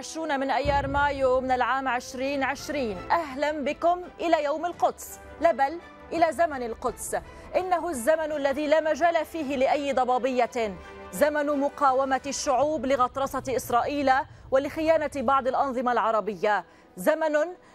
العشرون من أيار مايو من العام 2020 أهلا بكم إلى يوم القدس لا بل إلى زمن القدس إنه الزمن الذي لا مجال فيه لأي ضبابية زمن مقاومة الشعوب لغطرسة إسرائيل ولخيانة بعض الأنظمة العربية زمن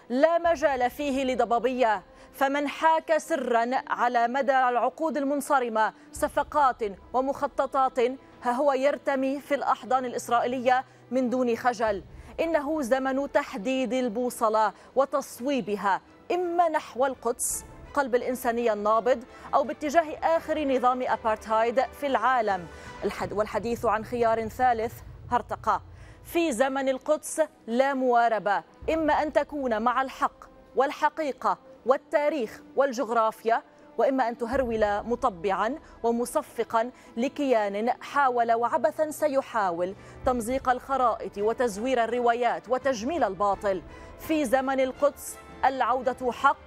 لا مجال فيه لضبابية فمن حاك سرا على مدى العقود المنصرمة صفقات ومخططات ها هو يرتمي في الأحضان الإسرائيلية من دون خجل إنه زمن تحديد البوصلة وتصويبها إما نحو القدس قلب الإنسانية النابض أو باتجاه آخر نظام أبارتهايد في العالم والحديث عن خيار ثالث هرطقة في زمن القدس لا مواربة إما أن تكون مع الحق والحقيقة والتاريخ والجغرافيا وإما أن تهرول مطبعا ومصفقا لكيان حاول وعبثا سيحاول تمزيق الخرائط وتزوير الروايات وتجميل الباطل في زمن القدس العودة حق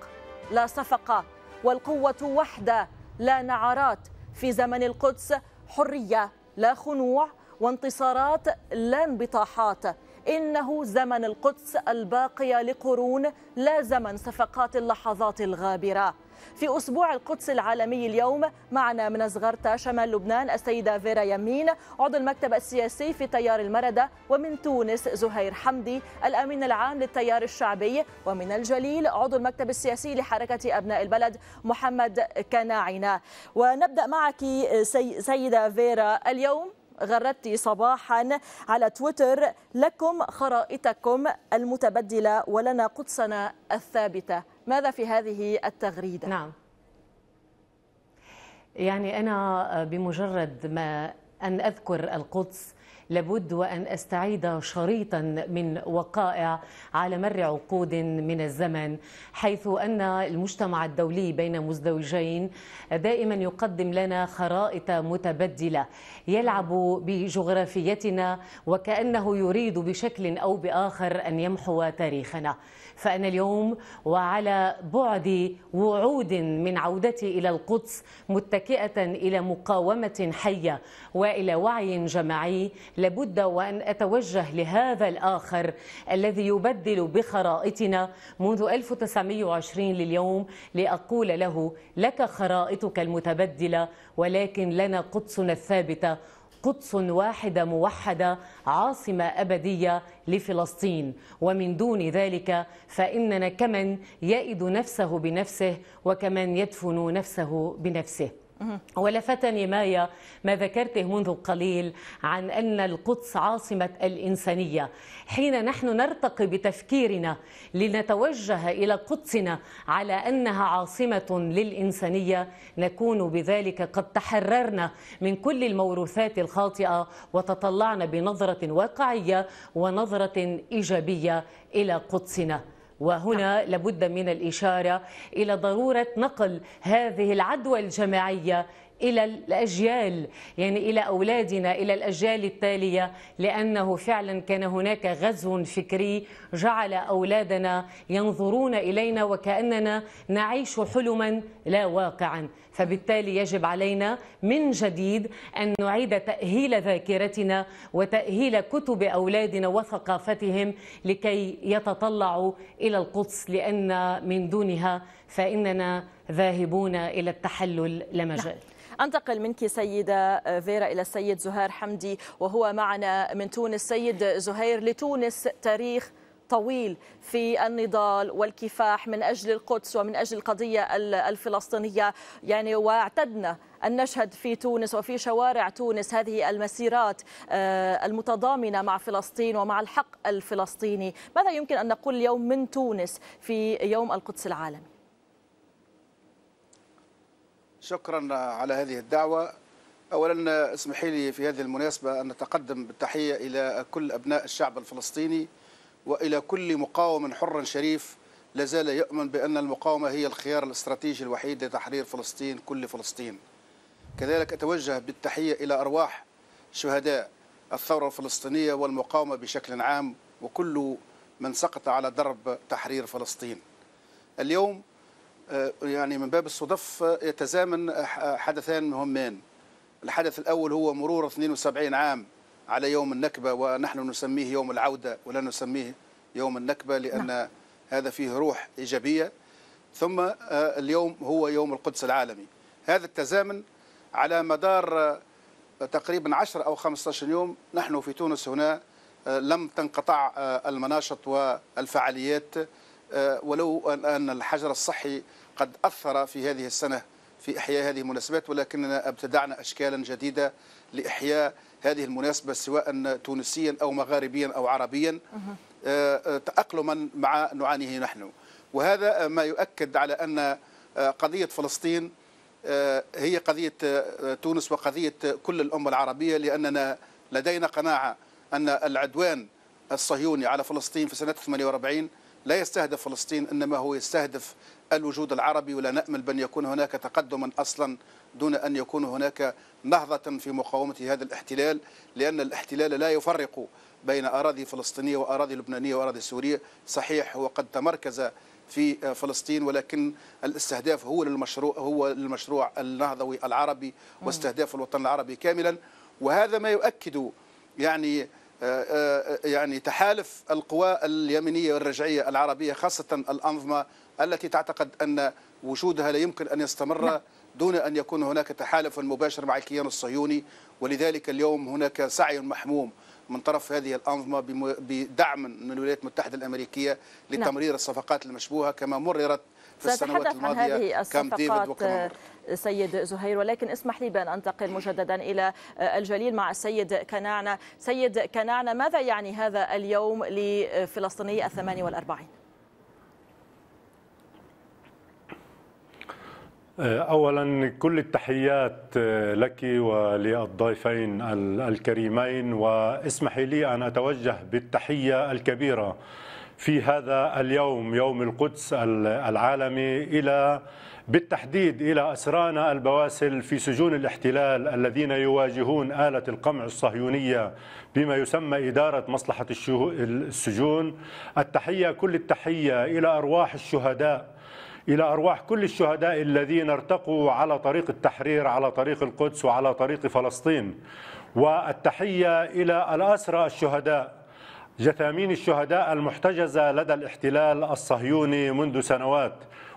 لا صفقة والقوة وحدة لا نعرات في زمن القدس حرية لا خنوع وانتصارات لا انبطاحات إنه زمن القدس الباقية لقرون لا زمن صفقات اللحظات الغابرة في أسبوع القدس العالمي اليوم معنا من زغرتا شمال لبنان السيدة فيرا يمين عضو المكتب السياسي في تيار المردة ومن تونس زهير حمدي الأمين العام للتيار الشعبي ومن الجليل عضو المكتب السياسي لحركة أبناء البلد محمد كناعنا ونبدأ معك سيدة فيرا اليوم غردت صباحا على تويتر لكم خرائطكم المتبدلة ولنا قدسنا الثابتة ماذا في هذه التغريدة؟ نعم يعني أنا بمجرد ما أن أذكر القدس لابد وأن أستعيد شريطا من وقائع على مر عقود من الزمن حيث أن المجتمع الدولي بين مزدوجين دائما يقدم لنا خرائط متبدلة يلعب بجغرافيتنا وكأنه يريد بشكل أو بآخر أن يمحو تاريخنا فأنا اليوم وعلى بعد وعود من عودتي إلى القدس متكئة إلى مقاومة حية وإلى وعي جماعي لابد وأن أتوجه لهذا الآخر الذي يبدل بخرائطنا منذ 1920 لليوم لأقول له لك خرائطك المتبدلة ولكن لنا قدسنا الثابتة قدس واحدة موحدة عاصمة أبدية لفلسطين ومن دون ذلك فإننا كمن يئد نفسه بنفسه وكمن يدفن نفسه بنفسه ولفتني مايا ما ذكرته منذ قليل عن أن القدس عاصمة الإنسانية حين نحن نرتقي بتفكيرنا لنتوجه إلى قدسنا على أنها عاصمة للإنسانية نكون بذلك قد تحررنا من كل الموروثات الخاطئة وتطلعنا بنظرة واقعية ونظرة إيجابية إلى قدسنا وهنا نعم. لابد من الإشارة إلى ضرورة نقل هذه العدوى الجماعية الى الاجيال يعني الى اولادنا الى الاجيال التاليه لانه فعلا كان هناك غزو فكري جعل اولادنا ينظرون الينا وكاننا نعيش حلما لا واقعا فبالتالي يجب علينا من جديد ان نعيد تاهيل ذاكرتنا وتاهيل كتب اولادنا وثقافتهم لكي يتطلعوا الى القدس لان من دونها فاننا ذاهبون الى التحلل لا مجال نعم. أنتقل منك سيدة فيرا إلى السيد زهير حمدي وهو معنا من تونس سيد زهير لتونس تاريخ طويل في النضال والكفاح من أجل القدس ومن أجل القضية الفلسطينية يعني واعتدنا أن نشهد في تونس وفي شوارع تونس هذه المسيرات آه، المتضامنة مع فلسطين ومع الحق الفلسطيني ماذا يمكن أن نقول اليوم من تونس في يوم القدس العالمي؟ شكرا على هذه الدعوة أولا اسمحي لي في هذه المناسبة أن نتقدم بالتحية إلى كل أبناء الشعب الفلسطيني وإلى كل مقاوم حر شريف لازال يؤمن بأن المقاومة هي الخيار الاستراتيجي الوحيد لتحرير فلسطين كل فلسطين كذلك أتوجه بالتحية إلى أرواح شهداء الثورة الفلسطينية والمقاومة بشكل عام وكل من سقط على درب تحرير فلسطين اليوم آه، يعني من باب الصدف آه، يتزامن آه، حدثان مهمان الحدث الأول هو مرور 72 عام على يوم النكبة ونحن نسميه يوم العودة ولا نسميه يوم النكبة لأن نعم. هذا فيه روح إيجابية ثم اليوم هو يوم القدس العالمي هذا التزامن على مدار تقريبا 10 أو 15 يوم نحن في تونس هنا لم تنقطع المناشط والفعاليات آه، ولو أن الحجر الصحي قد أثر في هذه السنة في إحياء هذه المناسبات ولكننا ابتدعنا أشكالا جديدة لإحياء هذه المناسبة سواء تونسيا أو مغاربيا أو عربيا آه، آه، تأقلما مع نعانيه نحن وهذا ما يؤكد على أن قضية فلسطين هي قضية تونس وقضية كل الأمة العربية لأننا لدينا قناعة أن العدوان الصهيوني على فلسطين في سنة 48 لا يستهدف فلسطين إنما هو يستهدف الوجود العربي ولا نأمل بأن يكون هناك تقدما أصلا دون أن يكون هناك نهضة في مقاومة هذا الاحتلال لأن الاحتلال لا يفرق بين أراضي فلسطينية وأراضي لبنانية وأراضي سورية صحيح هو قد تمركز في فلسطين ولكن الاستهداف هو للمشروع هو للمشروع النهضوي العربي واستهداف الوطن العربي كاملا وهذا ما يؤكد يعني آه، آه، يعني تحالف القوى اليمينية والرجعية العربية خاصة الأنظمة التي تعتقد أن وجودها لا يمكن أن يستمر نعم. دون أن يكون هناك تحالف مباشر مع الكيان الصهيوني ولذلك اليوم هناك سعي محموم من طرف هذه الأنظمة بدعم من الولايات المتحدة الأمريكية نعم. لتمرير الصفقات المشبوهة كما مررت في السنوات الماضية كام ديفيد وكما مرت سيد زهير ولكن اسمح لي بأن أنتقل مجددا إلى آه، الجليل مع السيد كنعنا سيد كنعنا ماذا يعني هذا اليوم لفلسطيني ال والأربعين آه، اولا كل التحيات آه، لك وللضيفين الكريمين واسمحي لي ان اتوجه بالتحيه الكبيره في هذا اليوم يوم القدس العالمي الى بالتحديد الى اسرانا البواسل في سجون الاحتلال الذين يواجهون اله القمع الصهيونيه بما يسمى اداره مصلحه السجون التحيه كل التحيه الى ارواح الشهداء الى ارواح كل الشهداء الذين ارتقوا على طريق التحرير على طريق القدس وعلى طريق فلسطين والتحيه الى الاسرى الشهداء جثامين الشهداء المحتجزة لدى الاحتلال الصهيوني منذ سنوات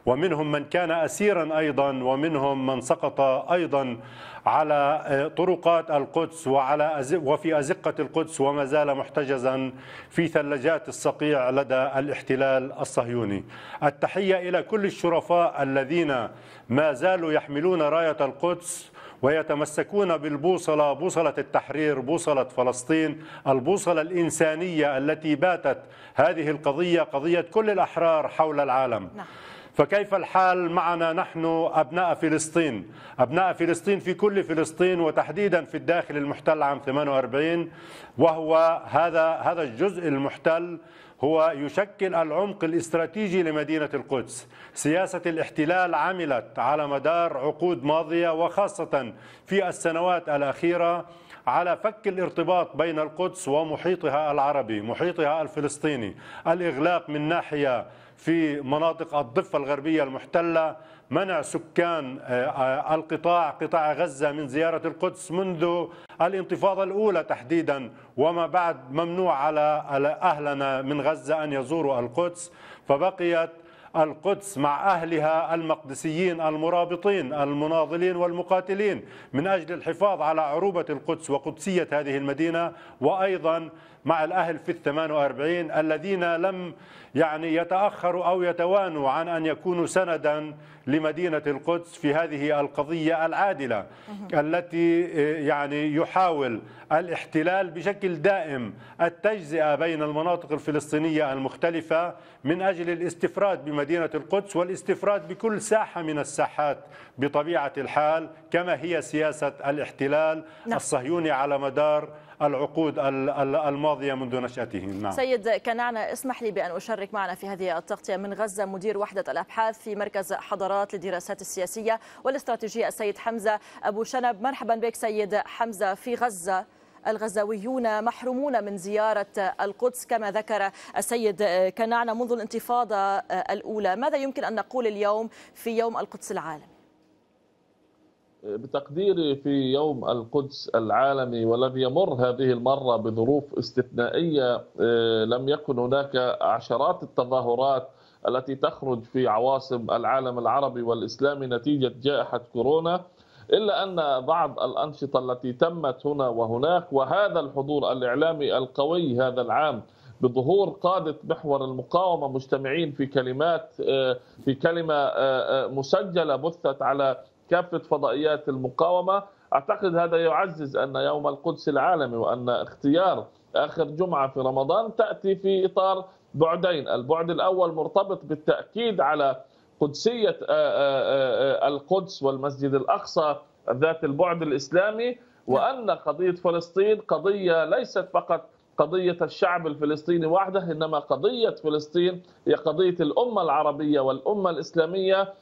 ومنهم من كان أسيرا أيضا ومنهم من سقط أيضا على آه، طرقات القدس وعلى وفي أزقة القدس وما زال محتجزا في ثلجات الصقيع لدى الاحتلال الصهيوني التحية إلى كل الشرفاء الذين ما زالوا يحملون راية القدس ويتمسكون بالبوصلة بوصلة التحرير بوصلة فلسطين البوصلة الإنسانية التي باتت هذه القضية قضية كل الأحرار حول العالم نعم. فكيف الحال معنا نحن أبناء فلسطين أبناء فلسطين في كل فلسطين وتحديدا في الداخل المحتل عام 48 وهو هذا هذا الجزء المحتل هو يشكل العمق الاستراتيجي لمدينة القدس سياسة الاحتلال عملت على مدار عقود ماضية وخاصة في السنوات الأخيرة على فك الارتباط بين القدس ومحيطها العربي محيطها الفلسطيني الإغلاق من ناحية في مناطق الضفة الغربية المحتلة منع سكان آه، آه، القطاع قطاع غزة من زيارة القدس منذ الانتفاضة الأولى تحديدا وما بعد ممنوع على أهلنا من غزة أن يزوروا القدس فبقيت القدس مع أهلها المقدسيين المرابطين المناضلين والمقاتلين من أجل الحفاظ على عروبة القدس وقدسية هذه المدينة وأيضا مع الأهل في الثمان وأربعين الذين لم يعني يتأخروا أو يتوانوا عن أن يكونوا سندا لمدينة القدس في هذه القضية العادلة التي آه، يعني يحاول الاحتلال بشكل دائم التجزئة بين المناطق الفلسطينية المختلفة من أجل الاستفراد بمدينة القدس والاستفراد بكل ساحة من الساحات بطبيعة الحال كما هي سياسة الاحتلال نعم. الصهيوني على مدار العقود الماضية منذ نشأته نعم. سيد كنعنا اسمح لي بأن أشرك معنا في هذه التغطية من غزة مدير وحدة الأبحاث في مركز حضارات للدراسات السياسية والاستراتيجية السيد حمزة أبو شنب مرحبا بك سيد حمزة في غزة الغزاويون محرومون من زيارة القدس كما ذكر السيد كنعنا منذ الانتفاضة الأولى ماذا يمكن أن نقول اليوم في يوم القدس العالم بتقديري في يوم القدس العالمي والذي يمر هذه المرة بظروف استثنائية آه، لم يكن هناك عشرات التظاهرات التي تخرج في عواصم العالم العربي والإسلامي نتيجة جائحة كورونا إلا أن بعض الأنشطة التي تمت هنا وهناك وهذا الحضور الإعلامي القوي هذا العام بظهور قادة محور المقاومة مجتمعين في كلمات آه، في كلمة آه، مسجلة بثت على كافه فضائيات المقاومه اعتقد هذا يعزز ان يوم القدس العالمي وان اختيار اخر جمعه في رمضان تاتي في اطار بعدين، البعد الاول مرتبط بالتاكيد على قدسيه آه، آه، آه، القدس والمسجد الاقصى ذات البعد الاسلامي وان قضيه فلسطين قضيه ليست فقط قضية الشعب الفلسطيني وحده إنما قضية فلسطين هي قضية الأمة العربية والأمة الإسلامية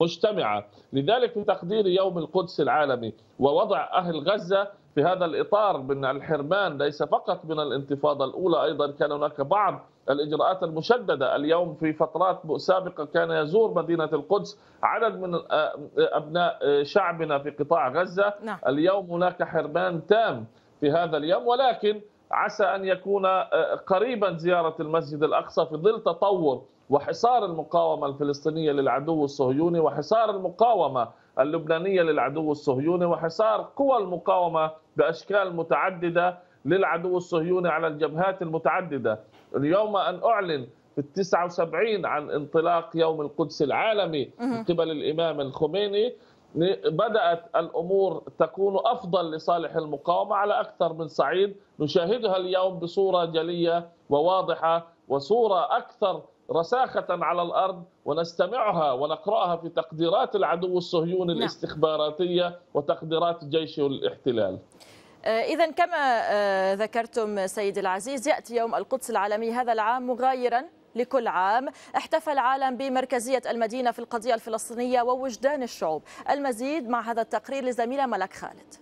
مجتمعه، لذلك في تقدير يوم القدس العالمي ووضع اهل غزه في هذا الاطار من الحرمان ليس فقط من الانتفاضه الاولى ايضا كان هناك بعض الاجراءات المشدده اليوم في فترات سابقه كان يزور مدينه القدس عدد من آه، ابناء آه، شعبنا في قطاع غزه نعم. اليوم هناك حرمان تام في هذا اليوم ولكن عسى ان يكون آه، قريبا زياره المسجد الاقصى في ظل تطور وحصار المقاومة الفلسطينية للعدو الصهيوني وحصار المقاومة اللبنانية للعدو الصهيوني وحصار قوى المقاومة بأشكال متعددة للعدو الصهيوني على الجبهات المتعددة اليوم أن أعلن في التسعة وسبعين عن انطلاق يوم القدس العالمي من قبل الإمام الخميني بدأت الأمور تكون أفضل لصالح المقاومة على أكثر من صعيد نشاهدها اليوم بصورة جلية وواضحة وصورة أكثر رساخة على الأرض ونستمعها ونقرأها في تقديرات العدو الصهيوني نعم. الاستخباراتية وتقديرات جيش الاحتلال آه، إذا كما آه، ذكرتم سيد العزيز يأتي يوم القدس العالمي هذا العام مغايرا لكل عام احتفى العالم بمركزية المدينة في القضية الفلسطينية ووجدان الشعوب المزيد مع هذا التقرير لزميلة ملك خالد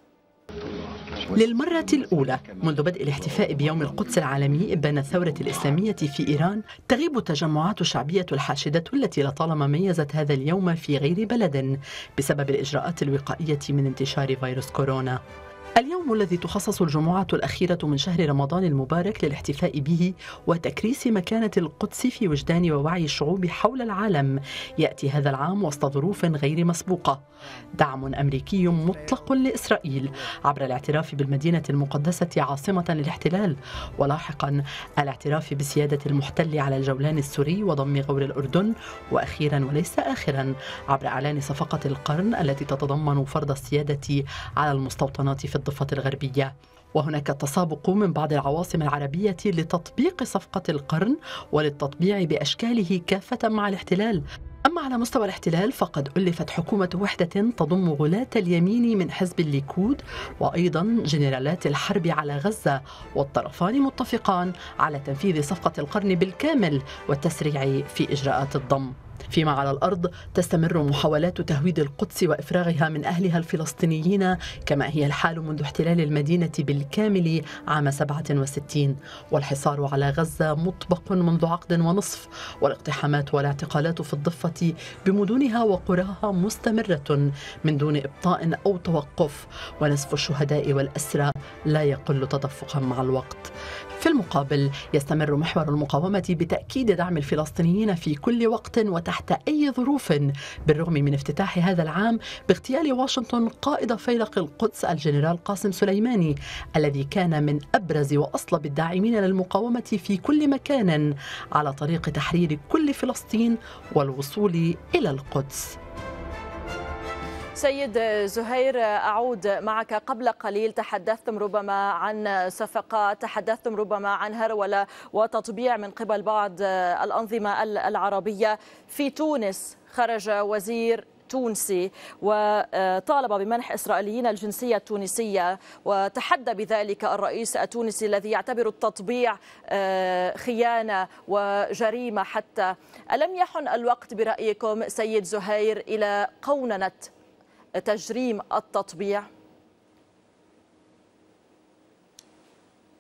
للمرة الأولى منذ بدء الاحتفاء بيوم القدس العالمي بين الثورة الإسلامية في إيران تغيب التجمعات الشعبية الحاشدة التي لطالما ميزت هذا اليوم في غير بلد بسبب الإجراءات الوقائية من انتشار فيروس كورونا اليوم الذي تخصص الجمعة الأخيرة من شهر رمضان المبارك للاحتفاء به وتكريس مكانة القدس في وجدان ووعي الشعوب حول العالم يأتي هذا العام وسط ظروف غير مسبوقة دعم أمريكي مطلق لإسرائيل عبر الاعتراف بالمدينة المقدسة عاصمة للاحتلال ولاحقا الاعتراف بسيادة المحتل على الجولان السوري وضم غور الأردن وأخيرا وليس آخرا عبر إعلان صفقة القرن التي تتضمن فرض السيادة على المستوطنات في الضفة الغربية وهناك تسابق من بعض العواصم العربية لتطبيق صفقة القرن وللتطبيع بأشكاله كافة مع الاحتلال أما على مستوى الاحتلال فقد ألفت حكومة وحدة تضم غلاة اليمين من حزب الليكود وأيضا جنرالات الحرب على غزة والطرفان متفقان على تنفيذ صفقة القرن بالكامل والتسريع في إجراءات الضم فيما على الارض تستمر محاولات تهويد القدس وافراغها من اهلها الفلسطينيين كما هي الحال منذ احتلال المدينه بالكامل عام 67 والحصار على غزه مطبق منذ عقد ونصف والاقتحامات والاعتقالات في الضفه بمدنها وقراها مستمره من دون ابطاء او توقف ونصف الشهداء والاسرى لا يقل تدفقا مع الوقت في المقابل يستمر محور المقاومة بتأكيد دعم الفلسطينيين في كل وقت وتحت أي ظروف بالرغم من افتتاح هذا العام باغتيال واشنطن قائد فيلق القدس الجنرال قاسم سليماني الذي كان من أبرز وأصلب الداعمين للمقاومة في كل مكان على طريق تحرير كل فلسطين والوصول إلى القدس سيد زهير أعود معك قبل قليل تحدثتم ربما عن صفقات تحدثتم ربما عن هرولة وتطبيع من قبل بعض الأنظمة العربية في تونس خرج وزير تونسي وطالب بمنح إسرائيليين الجنسية التونسية وتحدى بذلك الرئيس التونسي الذي يعتبر التطبيع آه، خيانة وجريمة حتى ألم يحن الوقت برأيكم سيد زهير إلى قوننة تجريم التطبيع؟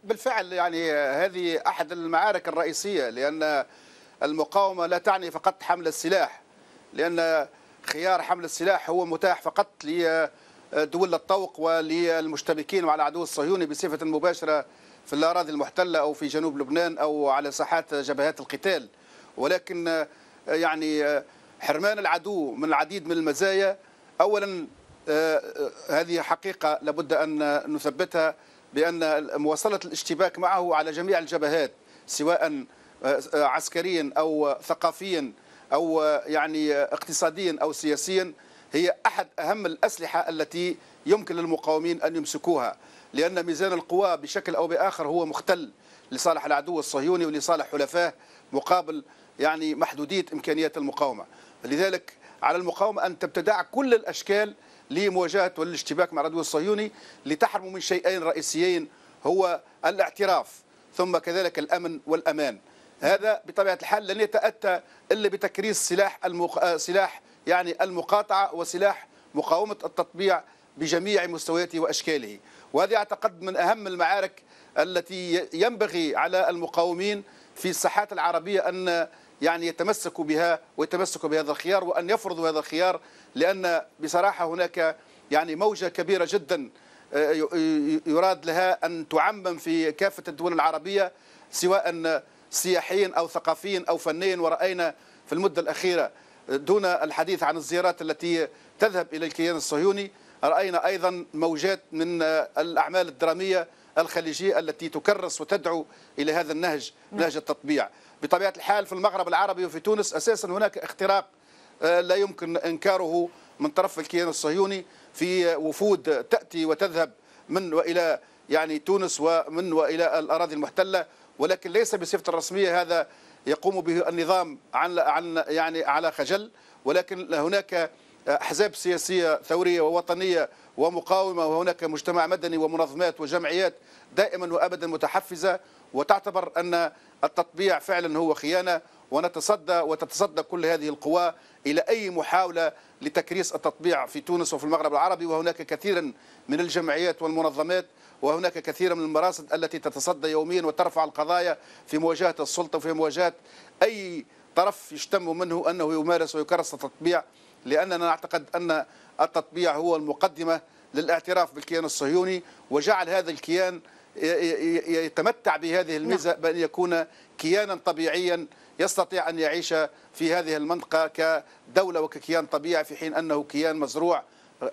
بالفعل يعني هذه أحد المعارك الرئيسية لأن المقاومة لا تعني فقط حمل السلاح لأن خيار حمل السلاح هو متاح فقط لدول الطوق وللمشتبكين مع العدو الصهيوني بصفة مباشرة في الأراضي المحتلة أو في جنوب لبنان أو على ساحات جبهات القتال ولكن يعني حرمان العدو من العديد من المزايا اولا آه، آه، هذه حقيقه لابد ان نثبتها بان مواصله الاشتباك معه على جميع الجبهات سواء آه، عسكريا او ثقافيا او يعني اقتصاديا او سياسيا هي احد اهم الاسلحه التي يمكن للمقاومين ان يمسكوها لان ميزان القوى بشكل او باخر هو مختل لصالح العدو الصهيوني ولصالح حلفائه مقابل يعني محدوديه امكانيات المقاومه لذلك على المقاومة أن تبتدع كل الأشكال لمواجهة والاشتباك مع العدو الصهيوني لتحرموا من شيئين رئيسيين هو الاعتراف ثم كذلك الأمن والأمان هذا بطبيعة الحال لن يتأتى إلا بتكريس سلاح المق... آه، سلاح يعني المقاطعة وسلاح مقاومة التطبيع بجميع مستوياته وأشكاله وهذه أعتقد من أهم المعارك التي ينبغي على المقاومين في الساحات العربية أن يعني يتمسكوا بها ويتمسكوا بهذا الخيار وأن يفرضوا هذا الخيار لأن بصراحة هناك يعني موجة كبيرة جدا آه، يراد لها أن تعمم في كافة الدول العربية سواء سياحيين أو ثقافيين أو فنيين ورأينا في المدة الأخيرة دون الحديث عن الزيارات التي تذهب إلى الكيان الصهيوني رأينا أيضا موجات من آه، الأعمال الدرامية الخليجية التي تكرس وتدعو إلى هذا النهج نعم. نهج التطبيع بطبيعة الحال في المغرب العربي وفي تونس أساسا هناك اختراق آه، لا يمكن إنكاره من طرف الكيان الصهيوني في وفود تأتي وتذهب من وإلى يعني تونس ومن وإلى الأراضي المحتلة ولكن ليس بصفة رسمية هذا يقوم به النظام عن عن يعني على خجل ولكن هناك احزاب سياسيه ثوريه ووطنيه ومقاومه وهناك مجتمع مدني ومنظمات وجمعيات دائما وابدا متحفزه وتعتبر أن التطبيع فعلا هو خيانة ونتصدى وتتصدى كل هذه القوى إلى أي محاولة لتكريس التطبيع في تونس وفي المغرب العربي وهناك كثيرا من الجمعيات والمنظمات وهناك كثير من المراصد التي تتصدى يوميا وترفع القضايا في مواجهة السلطة وفي مواجهة أي طرف يشتم منه أنه يمارس ويكرس التطبيع لأننا نعتقد أن التطبيع هو المقدمة للاعتراف بالكيان الصهيوني وجعل هذا الكيان يتمتع بهذه الميزة نعم. بأن يكون كيانا طبيعيا يستطيع أن يعيش في هذه المنطقة كدولة وككيان طبيعي في حين أنه كيان مزروع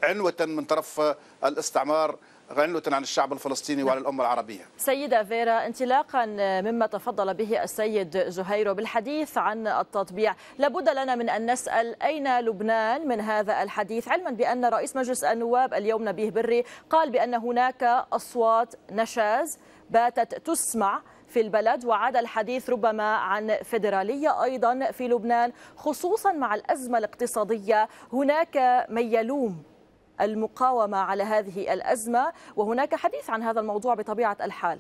عنوة من طرف الاستعمار غنلة عن الشعب الفلسطيني وعلى الأمة العربية سيدة فيرا انطلاقا مما تفضل به السيد زهير بالحديث عن التطبيع لابد لنا من أن نسأل أين لبنان من هذا الحديث علما بأن رئيس مجلس النواب اليوم نبيه بري قال بأن هناك أصوات نشاز باتت تسمع في البلد وعاد الحديث ربما عن فيدرالية أيضا في لبنان خصوصا مع الأزمة الاقتصادية هناك من يلوم المقاومة على هذه الأزمة وهناك حديث عن هذا الموضوع بطبيعة الحال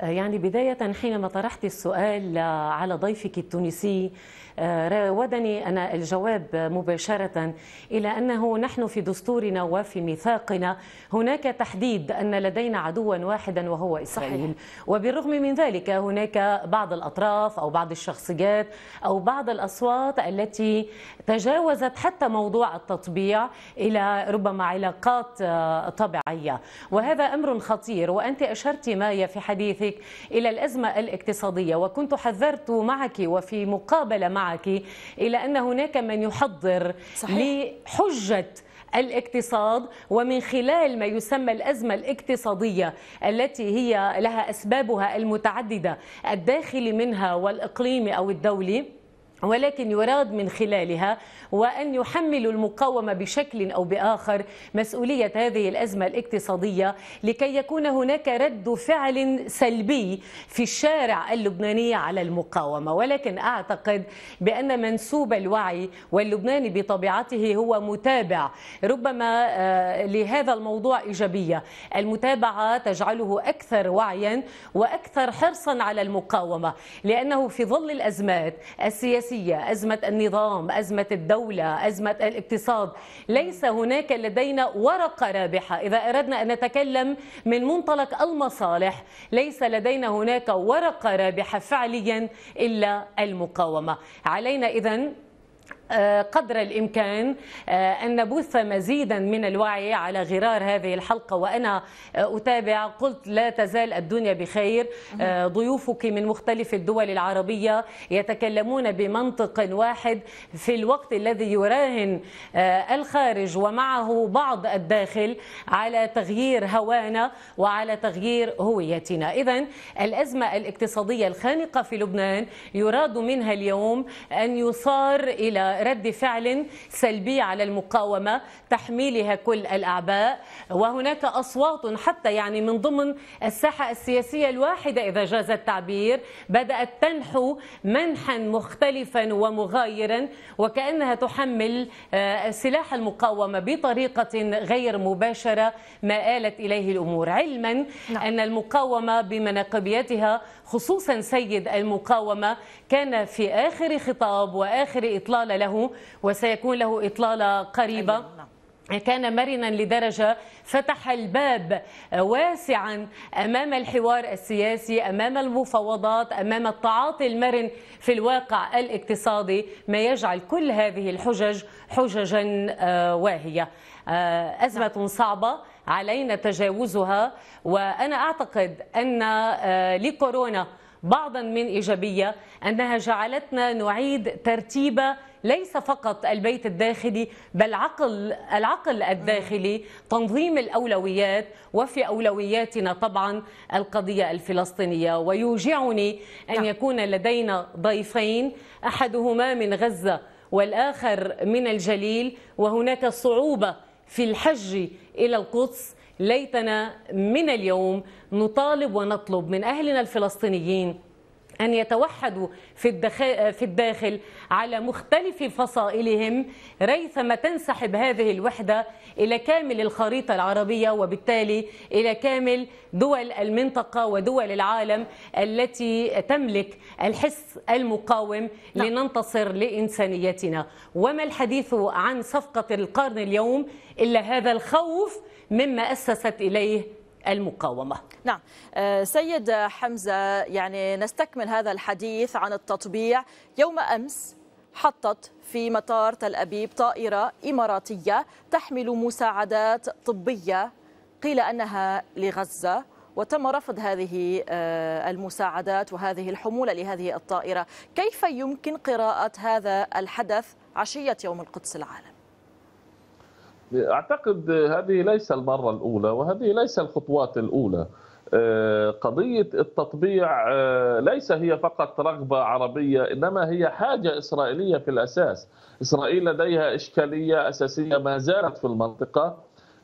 يعني بداية حينما طرحت السؤال على ضيفك التونسي آه، راودني أنا الجواب مباشرة إلى أنه نحن في دستورنا وفي ميثاقنا هناك تحديد أن لدينا عدوا واحدا وهو إسرائيل وبالرغم من ذلك هناك بعض الأطراف أو بعض الشخصيات أو بعض الأصوات التي تجاوزت حتى موضوع التطبيع إلى ربما علاقات آه، طبيعية وهذا أمر خطير وأنت أشرت مايا في حديثك إلى الأزمة الاقتصادية وكنت حذرت معك وفي مقابلة مع معك إلى أن هناك من يحضر صحيح. لحجة الاقتصاد ومن خلال ما يسمى الأزمة الاقتصادية التي هي لها أسبابها المتعددة الداخلي منها والإقليمي أو الدولي ولكن يراد من خلالها وأن يحمل المقاومة بشكل أو بآخر مسؤولية هذه الأزمة الاقتصادية لكي يكون هناك رد فعل سلبي في الشارع اللبناني على المقاومة ولكن أعتقد بأن منسوب الوعي واللبناني بطبيعته هو متابع ربما آه، لهذا الموضوع إيجابية المتابعة تجعله أكثر وعيا وأكثر حرصا على المقاومة لأنه في ظل الأزمات السياسية السياسية أزمة النظام أزمة الدولة أزمة الاقتصاد ليس هناك لدينا ورقة رابحة إذا أردنا أن نتكلم من منطلق المصالح ليس لدينا هناك ورقة رابحة فعليا إلا المقاومة علينا إذن آه، قدر الامكان آه، ان نبث مزيدا من الوعي على غرار هذه الحلقه وانا آه، اتابع قلت لا تزال الدنيا بخير ضيوفك من مختلف الدول العربيه يتكلمون بمنطق واحد في الوقت الذي يراهن الخارج ومعه بعض الداخل على تغيير هوانا وعلى تغيير هويتنا اذا الازمه الاقتصاديه الخانقه في لبنان يراد منها اليوم ان يصار الى رد فعل سلبي على المقاومة تحميلها كل الأعباء وهناك أصوات حتى يعني من ضمن الساحة السياسية الواحدة إذا جاز التعبير بدأت تنحو منحا مختلفا ومغايرا وكأنها تحمل آه، سلاح المقاومة بطريقة غير مباشرة ما آلت إليه الأمور علما نعم. أن المقاومة بمناقبيتها خصوصا سيد المقاومة كان في آخر خطاب وآخر إطلالة له وسيكون له إطلالة قريبة أيوة، نعم. كان مرنا لدرجة فتح الباب واسعا أمام الحوار السياسي أمام المفاوضات أمام التعاطي المرن في الواقع الاقتصادي ما يجعل كل هذه الحجج حججا آه، واهية آه، أزمة نعم. صعبة علينا تجاوزها وأنا أعتقد أن آه، لكورونا بعضا من إيجابية أنها جعلتنا نعيد ترتيب ليس فقط البيت الداخلي بل عقل العقل الداخلي تنظيم الاولويات وفي اولوياتنا طبعا القضيه الفلسطينيه ويوجعني ان نعم. يكون لدينا ضيفين احدهما من غزه والاخر من الجليل وهناك صعوبه في الحج إلى القدس ليتنا من اليوم نطالب ونطلب من أهلنا الفلسطينيين أن يتوحدوا في الداخل, في الداخل على مختلف فصائلهم ريثما تنسحب هذه الوحدة إلى كامل الخريطة العربية وبالتالي إلى كامل دول المنطقة ودول العالم التي تملك الحس المقاوم نعم. لننتصر لإنسانيتنا وما الحديث عن صفقة القرن اليوم إلا هذا الخوف مما أسست إليه المقاومة نعم آه، سيد حمزة يعني نستكمل هذا الحديث عن التطبيع يوم أمس حطت في مطار تل أبيب طائرة إماراتية تحمل مساعدات طبية قيل أنها لغزة وتم رفض هذه آه، المساعدات وهذه الحمولة لهذه الطائرة كيف يمكن قراءة هذا الحدث عشية يوم القدس العالمي؟ اعتقد هذه ليس المره الاولى وهذه ليس الخطوات الاولى آه، قضية التطبيع آه، ليس هي فقط رغبة عربية إنما هي حاجة إسرائيلية في الأساس إسرائيل لديها إشكالية أساسية ما زالت في المنطقة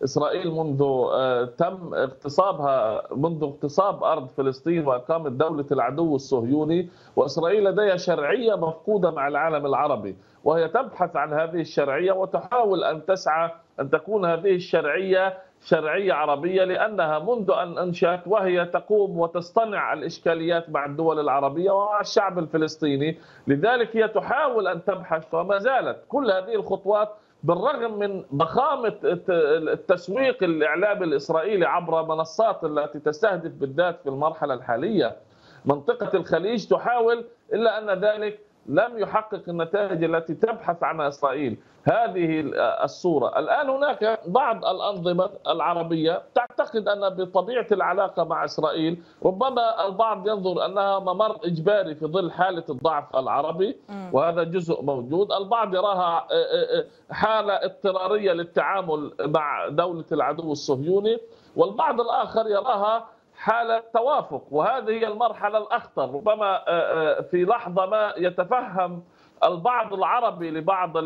إسرائيل منذ آه، تم اغتصابها منذ اغتصاب أرض فلسطين وإقامة دولة العدو الصهيوني وإسرائيل لديها شرعية مفقودة مع العالم العربي وهي تبحث عن هذه الشرعية وتحاول أن تسعى أن تكون هذه الشرعية شرعية عربية لأنها منذ أن أنشأت وهي تقوم وتصطنع الإشكاليات مع الدول العربية ومع الشعب الفلسطيني لذلك هي تحاول أن تبحث وما زالت كل هذه الخطوات بالرغم من ضخامة التسويق الإعلامي الإسرائيلي عبر منصات التي تستهدف بالذات في المرحلة الحالية منطقة الخليج تحاول إلا أن ذلك لم يحقق النتائج التي تبحث عنها اسرائيل هذه الصوره الان هناك بعض الانظمه العربيه تعتقد ان بطبيعه العلاقه مع اسرائيل ربما البعض ينظر انها ممر اجباري في ظل حاله الضعف العربي وهذا جزء موجود البعض يراها آه، آه، آه، حاله اضطراريه للتعامل مع دوله العدو الصهيوني والبعض الاخر يراها حالة توافق وهذه هي المرحلة الأخطر ربما آه، آه، في لحظة ما يتفهم البعض العربي لبعض آه،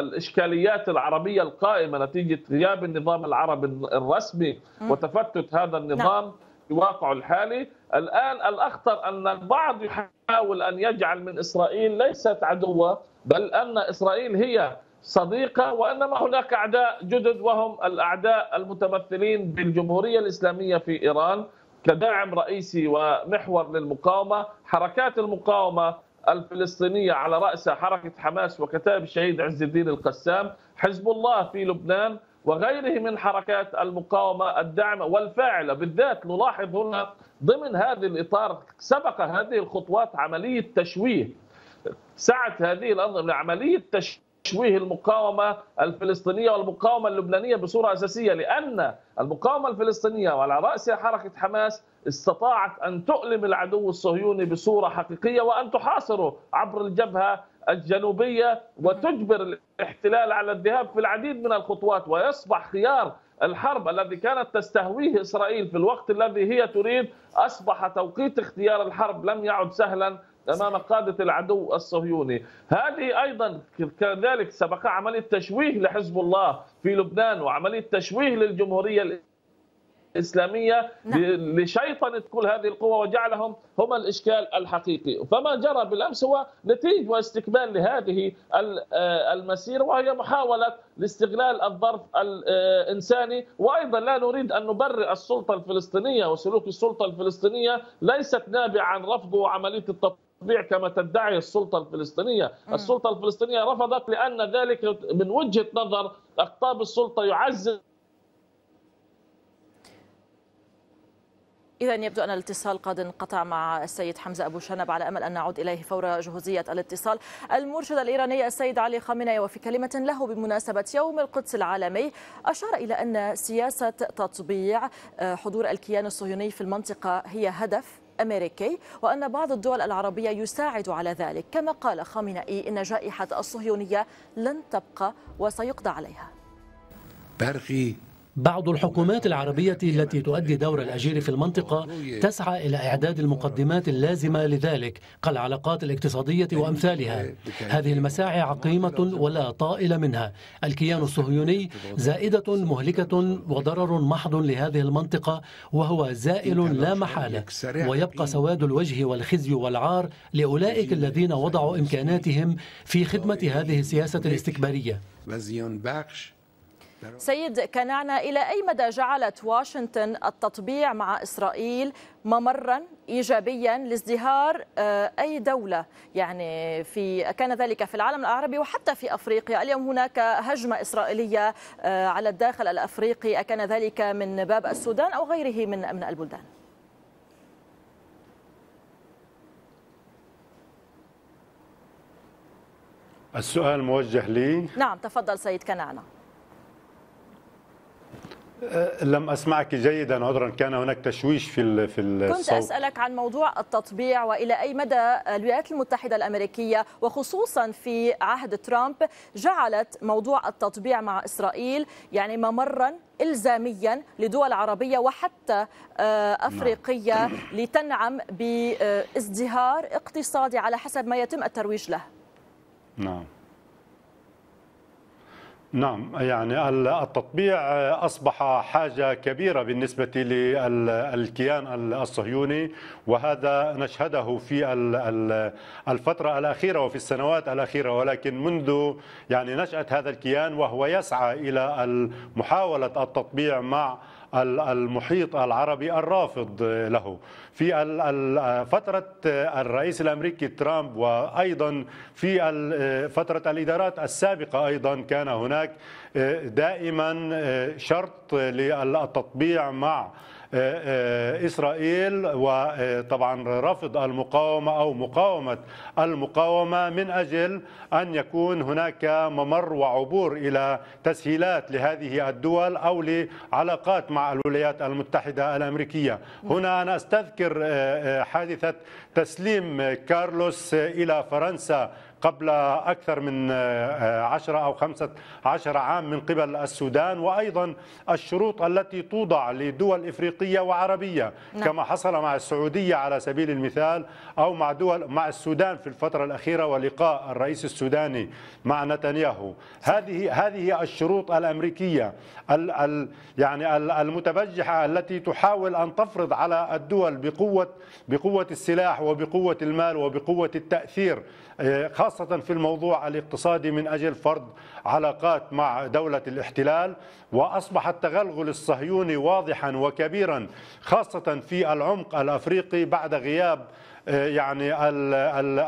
الإشكاليات العربية القائمة نتيجة غياب النظام العربي الرسمي وتفتت هذا النظام في نعم. واقعه الحالي الآن الأخطر أن البعض يحاول أن يجعل من إسرائيل ليست عدوة بل أن إسرائيل هي صديقة وإنما هناك أعداء جدد وهم الأعداء المتمثلين بالجمهورية الإسلامية في إيران كداعم رئيسي ومحور للمقاومة حركات المقاومة الفلسطينية على رأسها حركة حماس وكتائب الشهيد عز الدين القسام حزب الله في لبنان وغيره من حركات المقاومة الداعمة والفاعلة بالذات نلاحظ هنا ضمن هذا الإطار سبق هذه الخطوات عملية تشويه سعت هذه الأنظمة عملية تشويه تشويه المقاومة الفلسطينية والمقاومة اللبنانية بصورة أساسية لأن المقاومة الفلسطينية وعلى رأسها حركة حماس استطاعت أن تؤلم العدو الصهيوني بصورة حقيقية وأن تحاصره عبر الجبهة الجنوبية وتجبر الاحتلال على الذهاب في العديد من الخطوات ويصبح خيار الحرب الذي كانت تستهويه إسرائيل في الوقت الذي هي تريد أصبح توقيت اختيار الحرب لم يعد سهلا امام قاده العدو الصهيوني، هذه ايضا كذلك سبق عمليه تشويه لحزب الله في لبنان وعمليه تشويه للجمهوريه الاسلاميه نعم. لشيطنه كل هذه القوى وجعلهم هم الاشكال الحقيقي، فما جرى بالامس هو نتيجه واستكمال لهذه آه، المسيره وهي محاوله لاستغلال الظرف الانساني آه، وايضا لا نريد ان نبرئ السلطه الفلسطينيه وسلوك السلطه الفلسطينيه ليست نابعه عن رفض عمليه التطبيق تضيع كما تدعي السلطه الفلسطينيه، السلطه الفلسطينيه رفضت لان ذلك من وجهه نظر اقطاب السلطه يعزز إذا يبدو أن الاتصال قد انقطع مع السيد حمزة أبو شنب على أمل أن نعود إليه فور جهوزية الاتصال المرشد الإيراني السيد علي خامنئي وفي كلمة له بمناسبة يوم القدس العالمي أشار إلى أن سياسة تطبيع آه، حضور الكيان الصهيوني في المنطقة هي هدف أمريكي وأن بعض الدول العربية يساعد على ذلك كما قال خامنئي إن جائحة الصهيونية لن تبقى وسيقضى عليها برغي بعض الحكومات العربية التي تؤدي دور الأجير في المنطقة تسعى إلى إعداد المقدمات اللازمة لذلك كالعلاقات الاقتصادية وأمثالها هذه المساعي عقيمة ولا طائل منها الكيان الصهيوني زائدة مهلكة وضرر محض لهذه المنطقة وهو زائل لا محالة ويبقى سواد الوجه والخزي والعار لأولئك الذين وضعوا إمكاناتهم في خدمة هذه السياسة الاستكبارية سيد كنعنا إلى أي مدى جعلت واشنطن التطبيع مع إسرائيل ممرا إيجابيا لازدهار آه، أي دولة يعني في كان ذلك في العالم العربي وحتى في أفريقيا اليوم هناك هجمة إسرائيلية آه، على الداخل الأفريقي أكان ذلك من باب السودان أو غيره من من البلدان السؤال موجه لي نعم تفضل سيد كنعنا لم اسمعك جيدا عذرا كان هناك تشويش في في الصوت كنت اسالك عن موضوع التطبيع والى اي مدى الولايات المتحده الامريكيه وخصوصا في عهد ترامب جعلت موضوع التطبيع مع اسرائيل يعني ممرا الزاميا لدول عربيه وحتى آه، افريقيه نعم. لتنعم بازدهار اقتصادي على حسب ما يتم الترويج له. نعم نعم يعني التطبيع آه، أصبح حاجة كبيرة بالنسبة للكيان الصهيوني وهذا نشهده في الفترة الأخيرة وفي السنوات الأخيرة ولكن منذ يعني نشأة هذا الكيان وهو يسعى إلى محاولة التطبيع مع المحيط العربي الرافض له في فترة الرئيس الأمريكي ترامب وأيضا في فترة الإدارات السابقة أيضا كان هناك آه، دائما آه، شرط للتطبيع مع آه، آه، إسرائيل وطبعا رفض المقاومة أو مقاومة المقاومة من أجل أن يكون هناك ممر وعبور إلى تسهيلات لهذه الدول أو لعلاقات مع الولايات المتحدة الأمريكية هنا أنا أستذكر آه، حادثة تسليم كارلوس إلى فرنسا قبل أكثر من 10 آه، أو 15 عام من قبل السودان وأيضا الشروط التي توضع لدول إفريقية وعربية نعم. كما حصل مع السعودية على سبيل المثال أو مع دول مع السودان في الفترة الأخيرة ولقاء الرئيس السوداني مع نتنياهو هذه هذه الشروط الأمريكية ال ال يعني المتبجحة التي تحاول أن تفرض على الدول بقوة بقوة السلاح وبقوة المال وبقوة التأثير آه، خاصة خاصة في الموضوع الاقتصادي من أجل فرض علاقات مع دولة الاحتلال وأصبح التغلغل الصهيوني واضحا وكبيرا خاصة في العمق الأفريقي بعد غياب آه، يعني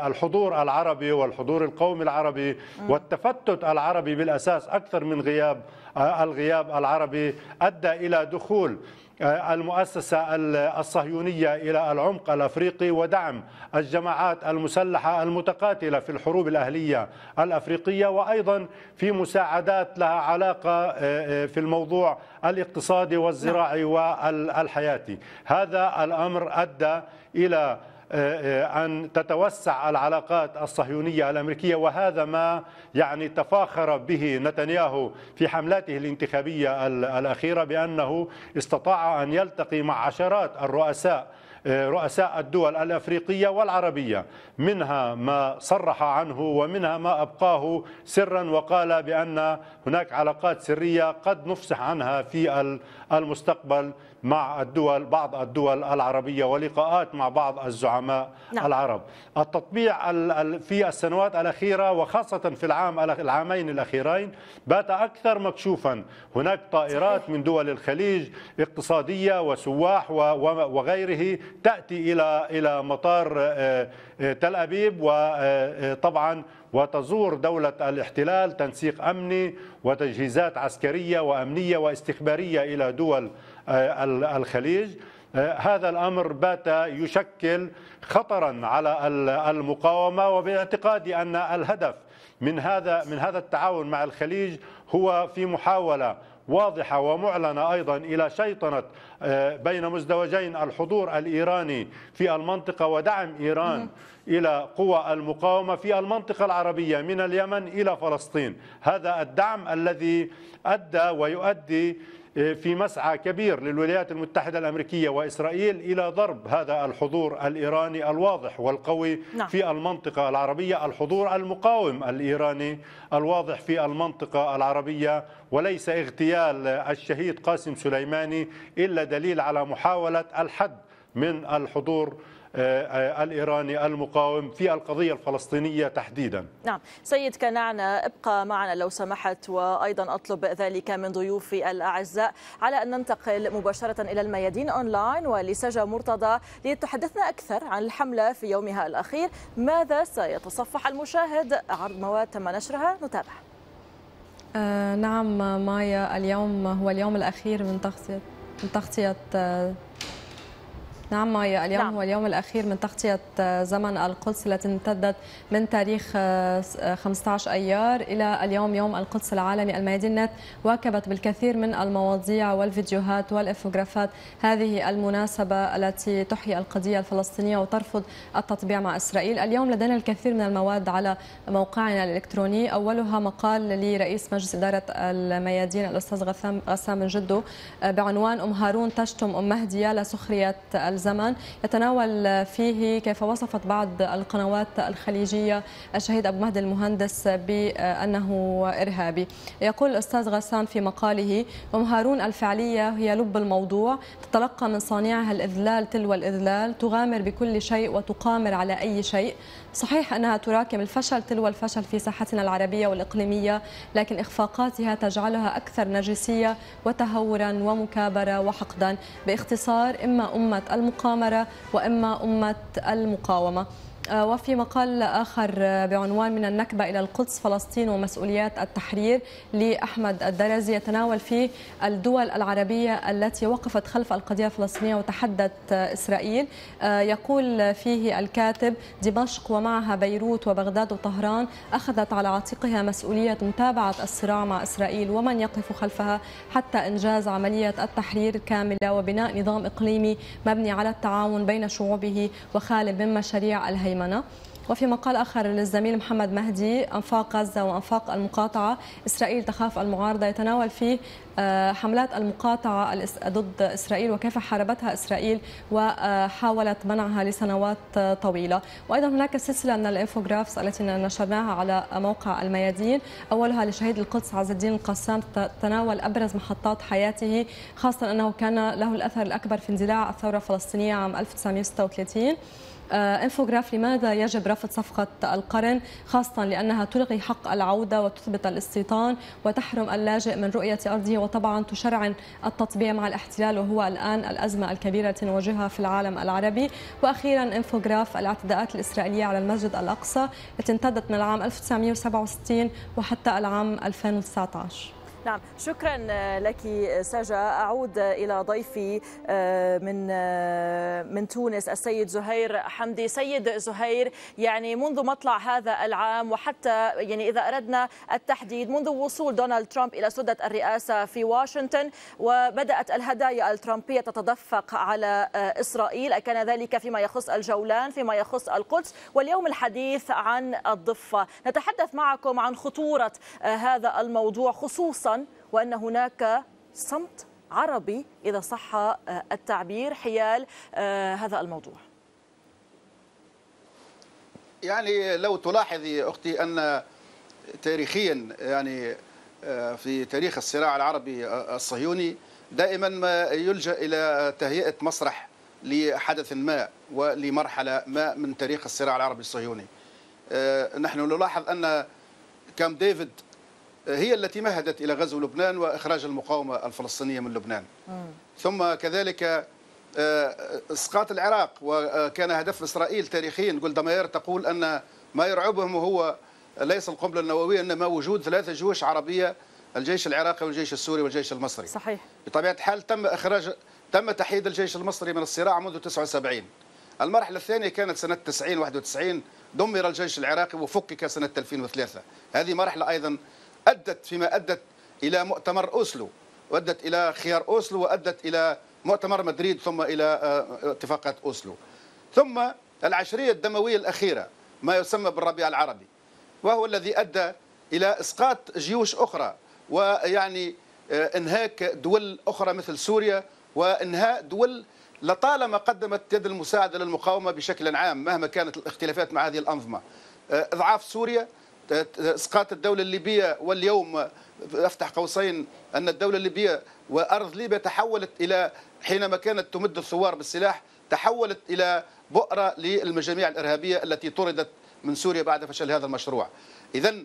الحضور العربي والحضور القومي العربي والتفتت العربي بالاساس اكثر من غياب آه، الغياب العربي ادى الى دخول آه، المؤسسة الصهيونية إلى العمق الأفريقي ودعم الجماعات المسلحة المتقاتلة في الحروب الأهلية الأفريقية وأيضا في مساعدات لها علاقة آه، آه، في الموضوع الاقتصادي والزراعي نعم. والحياتي هذا الأمر أدى إلى آه، آه، أن تتوسع العلاقات الصهيونية الأمريكية وهذا ما يعني تفاخر به نتنياهو في حملاته الانتخابية الأخيرة بأنه استطاع أن يلتقي مع عشرات الرؤساء آه، رؤساء الدول الافريقيه والعربيه منها ما صرح عنه ومنها ما أبقاه سرا وقال بأن هناك علاقات سرية قد نفصح عنها في المستقبل مع الدول بعض الدول العربية ولقاءات مع بعض الزعماء نعم. العرب التطبيع في السنوات الأخيرة وخاصة في العام العامين الأخيرين بات أكثر مكشوفا هناك طائرات من دول الخليج اقتصادية وسواح وغيره تأتي إلى إلى مطار آه، تل أبيب وطبعا آه، آه، وتزور دولة الاحتلال تنسيق أمني وتجهيزات عسكرية وأمنية واستخبارية إلى دول آه، الخليج هذا الامر بات يشكل خطرا على المقاومه وباعتقادي ان الهدف من هذا من هذا التعاون مع الخليج هو في محاوله واضحة ومعلنة أيضا إلى شيطنة آه، بين مزدوجين الحضور الإيراني في المنطقة ودعم إيران إلى قوى المقاومة في المنطقة العربية من اليمن إلى فلسطين هذا الدعم الذي أدى ويؤدي إيه، في مسعى كبير للولايات المتحدة الأمريكية وإسرائيل إلى ضرب هذا الحضور الإيراني الواضح والقوي نعم. في المنطقة العربية الحضور المقاوم الإيراني الواضح في المنطقة العربية وليس اغتيال الشهيد قاسم سليماني إلا دليل على محاولة الحد من الحضور آه، الإيراني المقاوم في القضية الفلسطينية تحديدا نعم سيد كنعنا ابقى معنا لو سمحت وأيضا أطلب ذلك من ضيوفي الأعزاء على أن ننتقل مباشرة إلى الميادين أونلاين ولسجا مرتضى لتحدثنا أكثر عن الحملة في يومها الأخير ماذا سيتصفح المشاهد عرض مواد تم نشرها نتابع آه نعم مايا اليوم هو اليوم الأخير من تغطية من تغطية آه، نعم مايا اليوم نعم. هو اليوم الأخير من تغطية آه، زمن القدس التي امتدت من تاريخ 15 آه، آه، أيار إلى اليوم يوم القدس العالمي الميادين نت واكبت بالكثير من المواضيع والفيديوهات والإفوغرافات هذه المناسبة التي تحيي القضية الفلسطينية وترفض التطبيع مع إسرائيل اليوم لدينا الكثير من المواد على موقعنا الإلكتروني أولها مقال لرئيس مجلس إدارة الميادين الأستاذ غسام غسام جدو بعنوان أم هارون تشتم أم مهدية لسخرية الزمن يتناول فيه كيف وصفت بعض القنوات الخليجية الشهيد أبو مهدي المهندس بأنه إرهابي يقول الأستاذ غسان في مقاله ومهارون الفعلية هي لب الموضوع تتلقى من صانعها الإذلال تلو الإذلال تغامر بكل شيء وتقامر على أي شيء صحيح أنها تراكم الفشل تلو الفشل في ساحتنا العربية والإقليمية لكن إخفاقاتها تجعلها أكثر نجسية وتهورا ومكابرة وحقدا باختصار إما أمة المقامرة وإما أمة المقاومة آه، وفي مقال آخر آه، بعنوان من النكبة إلى القدس فلسطين ومسؤوليات التحرير لأحمد الدرزي يتناول فيه الدول العربية التي وقفت خلف القضية الفلسطينية وتحدت آه، إسرائيل يقول فيه الكاتب دمشق ومعها بيروت وبغداد وطهران أخذت على عاتقها مسؤولية متابعة الصراع مع إسرائيل ومن يقف خلفها حتى إنجاز عملية التحرير كاملة وبناء نظام إقليمي مبني على التعاون بين شعوبه وخالي من مشاريع الهيمنة المهيمنة وفي مقال آخر للزميل محمد مهدي أنفاق غزة وأنفاق المقاطعة إسرائيل تخاف المعارضة يتناول فيه آه، حملات المقاطعة ضد إسرائيل وكيف حاربتها إسرائيل وحاولت منعها لسنوات طويلة وأيضا هناك سلسلة من الإنفوغرافس التي نشرناها على موقع الميادين أولها لشهيد القدس عز الدين القسام تناول أبرز محطات حياته خاصة أنه كان له الأثر الأكبر في اندلاع الثورة الفلسطينية عام 1936 آه، انفوغراف لماذا يجب رفض صفقة القرن خاصة لأنها تلغي حق العودة وتثبت الاستيطان وتحرم اللاجئ من رؤية أرضه وطبعا تشرعن التطبيع مع الاحتلال وهو الآن الأزمة الكبيرة التي نواجهها في العالم العربي وأخيرا انفوغراف الاعتداءات الإسرائيلية على المسجد الأقصى التي امتدت من العام 1967 وحتى العام 2019 نعم شكرا آه، لك آه، سجا أعود آه، إلى ضيفي من من تونس السيد زهير حمدي سيد زهير يعني منذ مطلع هذا العام وحتى يعني إذا أردنا التحديد منذ وصول دونالد ترامب إلى سدة الرئاسة في واشنطن وبدأت الهدايا الترامبية تتدفق على إسرائيل كان ذلك فيما يخص الجولان فيما يخص القدس واليوم الحديث عن الضفة نتحدث معكم عن خطورة هذا الموضوع خصوصا وأن هناك صمت عربي إذا صح آه، التعبير حيال آه، هذا الموضوع يعني لو تلاحظي أختي أن تاريخيا يعني آه، في تاريخ الصراع العربي الصهيوني دائما ما يلجأ إلى تهيئة مسرح لحدث ما ولمرحلة ما من تاريخ الصراع العربي الصهيوني نحن نلاحظ أن كام ديفيد هي التي مهدت إلى غزو لبنان وإخراج المقاومة الفلسطينية من لبنان ثم كذلك آه، اسقاط العراق وكان هدف اسرائيل تاريخيا جولدا تقول ان ما يرعبهم هو ليس القنبله النوويه انما وجود ثلاثه جيوش عربيه الجيش العراقي والجيش السوري والجيش المصري صحيح بطبيعه الحال تم اخراج تم تحييد الجيش المصري من الصراع منذ 79 المرحله الثانيه كانت سنه 90 91 دمر الجيش العراقي وفكك سنه 2003 هذه مرحله ايضا أدت فيما أدت إلى مؤتمر أوسلو وأدت إلى خيار أوسلو وأدت إلى مؤتمر مدريد ثم إلى آه، اتفاقات أوسلو ثم العشرية الدموية الأخيرة ما يسمى بالربيع العربي وهو الذي أدى إلى إسقاط جيوش أخرى ويعني آه، انهاك دول أخرى مثل سوريا وإنهاء دول لطالما قدمت يد المساعدة للمقاومة بشكل عام مهما كانت الاختلافات مع هذه الأنظمة آه، إضعاف سوريا اسقاط الدوله الليبيه واليوم افتح قوسين ان الدوله الليبيه وارض ليبيا تحولت الى حينما كانت تمد الثوار بالسلاح تحولت الى بؤره للمجاميع الارهابيه التي طردت من سوريا بعد فشل هذا المشروع. اذا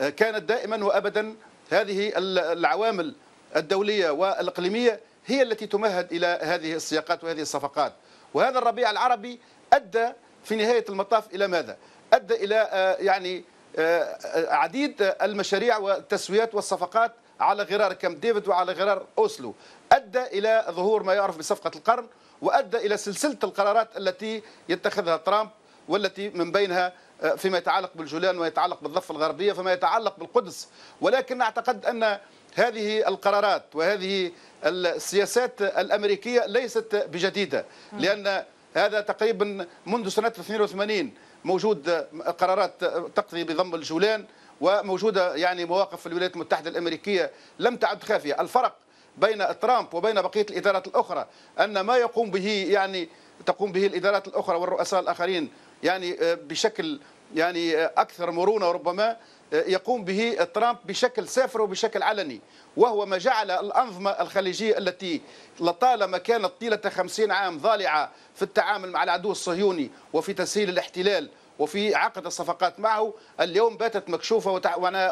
آه، كانت دائما وابدا هذه العوامل الدوليه والاقليميه هي التي تمهد الى هذه السياقات وهذه الصفقات. وهذا الربيع العربي ادى في نهايه المطاف الى ماذا؟ ادى الى آه، يعني عديد المشاريع والتسويات والصفقات على غرار كامب ديفيد وعلى غرار أوسلو أدى إلى ظهور ما يعرف بصفقة القرن وأدى إلى سلسلة القرارات التي يتخذها ترامب والتي من بينها آه، فيما يتعلق بالجولان ويتعلق بالضفة الغربية فيما يتعلق بالقدس ولكن أعتقد أن هذه القرارات وهذه السياسات الأمريكية ليست بجديدة لأن هذا تقريبا منذ سنة 82 موجود قرارات تقضي بضم الجولان وموجوده يعني مواقف الولايات المتحده الامريكيه لم تعد خافيه الفرق بين ترامب وبين بقيه الادارات الاخرى ان ما يقوم به يعني تقوم به الادارات الاخرى والرؤساء الاخرين يعني بشكل يعني اكثر مرونه ربما يقوم به ترامب بشكل سافر وبشكل علني وهو ما جعل الأنظمة الخليجية التي لطالما كانت طيلة خمسين عام ضالعة في التعامل مع العدو الصهيوني وفي تسهيل الاحتلال وفي عقد الصفقات معه اليوم باتت مكشوفة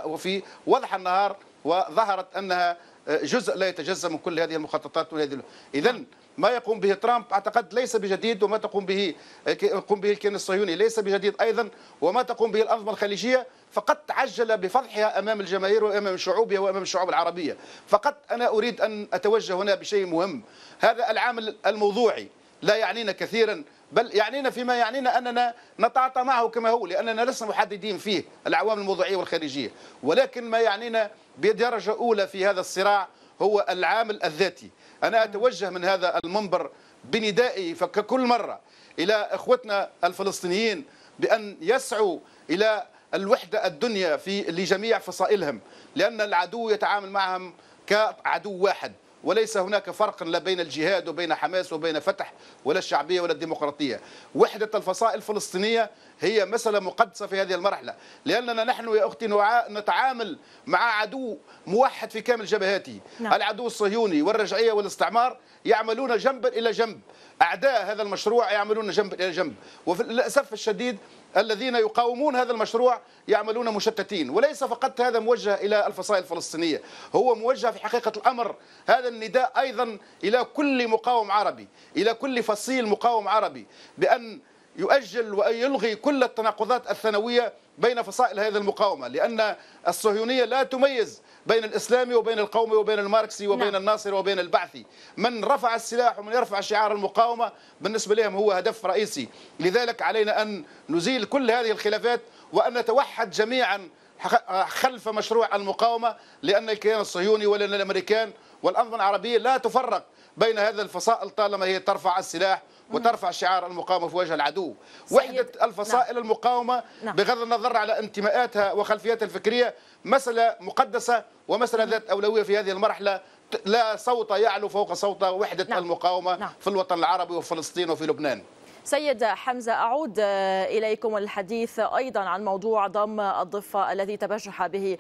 وفي وضح النهار وظهرت أنها جزء لا يتجزأ من كل هذه المخططات وهذه إذا ما يقوم به ترامب اعتقد ليس بجديد وما تقوم به آه، يقوم به الكيان الصهيوني ليس بجديد ايضا وما تقوم به الانظمه الخليجيه فقد تعجل بفضحها امام الجماهير وامام شعوبها وامام الشعوب العربيه فقط انا اريد ان اتوجه هنا بشيء مهم هذا العامل الموضوعي لا يعنينا كثيرا بل يعنينا فيما يعنينا اننا نتعاطى معه كما هو لاننا لسنا محددين فيه العوامل الموضوعيه والخارجيه ولكن ما يعنينا بدرجه اولى في هذا الصراع هو العامل الذاتي أنا أتوجه من هذا المنبر بندائي فككل مرة إلى إخوتنا الفلسطينيين بأن يسعوا إلى الوحدة الدنيا في لجميع فصائلهم لأن العدو يتعامل معهم كعدو واحد وليس هناك فرق لا بين الجهاد وبين حماس وبين فتح ولا الشعبية ولا الديمقراطية وحدة الفصائل الفلسطينية هي مسألة مقدسة في هذه المرحلة لأننا نحن يا أختي نتعامل مع عدو موحد في كامل جبهاته نعم. العدو الصهيوني والرجعية والاستعمار يعملون جنبا إلى جنب أعداء هذا المشروع يعملون جنبا إلى جنب وللأسف الشديد الذين يقاومون هذا المشروع يعملون مشتتين وليس فقط هذا موجه إلى الفصائل الفلسطينية هو موجه في حقيقة الأمر هذا النداء أيضا إلى كل مقاوم عربي إلى كل فصيل مقاوم عربي بأن يؤجل وأن يلغي كل التناقضات الثانوية بين فصائل هذه المقاومة لأن الصهيونية لا تميز بين الإسلامي وبين القومي وبين الماركسي وبين نعم. الناصري وبين البعثي من رفع السلاح ومن يرفع شعار المقاومة بالنسبة لهم هو هدف رئيسي لذلك علينا أن نزيل كل هذه الخلافات وأن نتوحد جميعا خلف مشروع المقاومة لأن الكيان الصهيوني ولأن الأمريكان والأنظمة العربية لا تفرق بين هذا الفصائل طالما هي ترفع السلاح نعم. وترفع شعار المقاومة في وجه العدو وحدة الفصائل نعم. المقاومة نعم. بغض النظر على انتماءاتها وخلفياتها الفكرية مسألة مقدسة ومسألة ذات أولوية في هذه المرحلة لا صوت يعلو فوق صوت وحدة نعم. المقاومة نعم. في الوطن العربي وفي فلسطين وفي لبنان سيد حمزة أعود إليكم الحديث أيضا عن موضوع ضم الضفة الذي تبجح به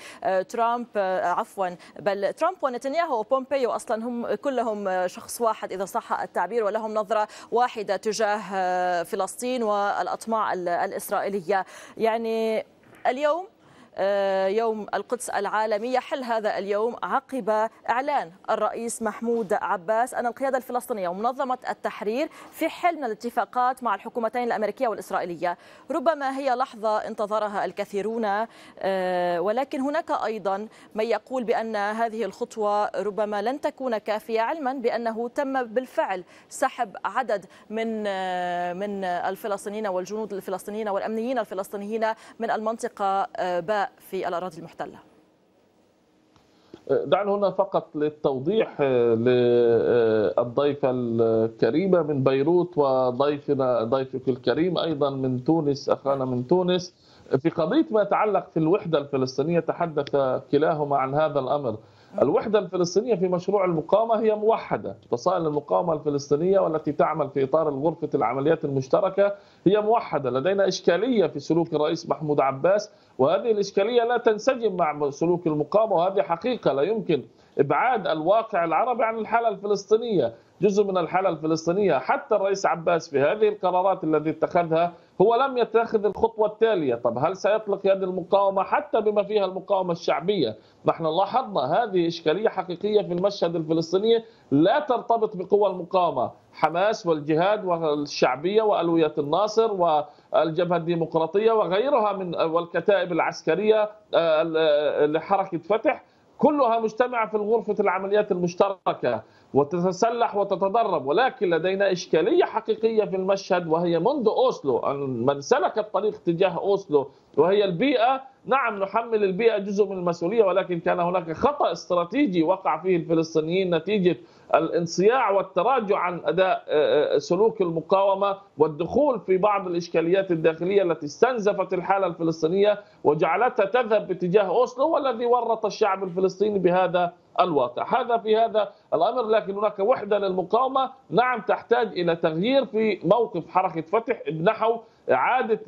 ترامب عفوا بل ترامب ونتنياهو وبومبيو أصلا هم كلهم شخص واحد إذا صح التعبير ولهم نظرة واحدة تجاه فلسطين والأطماع الإسرائيلية يعني اليوم آه، يوم القدس العالمي يحل هذا اليوم عقب إعلان الرئيس محمود عباس أن القيادة الفلسطينية ومنظمة التحرير في من الاتفاقات مع الحكومتين الأمريكية والإسرائيلية ربما هي لحظة انتظرها الكثيرون آه، ولكن هناك أيضا من يقول بأن هذه الخطوة ربما لن تكون كافية علما بأنه تم بالفعل سحب عدد من آه، من الفلسطينيين والجنود الفلسطينيين والأمنيين الفلسطينيين من المنطقة في الأراضي المحتلة أه، دعنا هنا فقط للتوضيح أه، للضيفة الكريمة من بيروت وضيفنا ضيفك الكريم أيضا من تونس أخانا من تونس في قضية ما يتعلق في الوحدة الفلسطينية تحدث كلاهما عن هذا الأمر الوحدة الفلسطينية في مشروع المقاومة هي موحدة فصائل المقاومة الفلسطينية والتي تعمل في إطار غرفة العمليات المشتركة هي موحدة لدينا إشكالية في سلوك الرئيس محمود عباس وهذه الإشكالية لا تنسجم مع سلوك المقاومة وهذه حقيقة لا يمكن إبعاد الواقع العربي عن الحالة الفلسطينية جزء من الحالة الفلسطينية حتى الرئيس عباس في هذه القرارات التي اتخذها هو لم يتخذ الخطوة التالية طب هل سيطلق يد المقاومة حتى بما فيها المقاومة الشعبية نحن لاحظنا هذه إشكالية حقيقية في المشهد الفلسطيني لا ترتبط بقوى المقاومة حماس والجهاد والشعبية وألوية الناصر والجبهة الديمقراطية وغيرها من والكتائب العسكرية آه، آه، لحركة فتح كلها مجتمعة في غرفة العمليات المشتركة وتتسلح وتتدرب ولكن لدينا إشكالية حقيقية في المشهد وهي منذ أوسلو من سلك الطريق تجاه أوسلو وهي البيئة نعم نحمل البيئة جزء من المسؤولية ولكن كان هناك خطأ استراتيجي وقع فيه الفلسطينيين نتيجة الانصياع والتراجع عن أداء آه، آه، سلوك المقاومة والدخول في بعض الإشكاليات الداخلية التي استنزفت الحالة الفلسطينية وجعلتها تذهب باتجاه أوسلو والذي ورط الشعب الفلسطيني بهذا الواقع هذا في هذا الأمر لكن هناك وحدة للمقاومة نعم تحتاج إلى تغيير في موقف حركة فتح نحو إعادة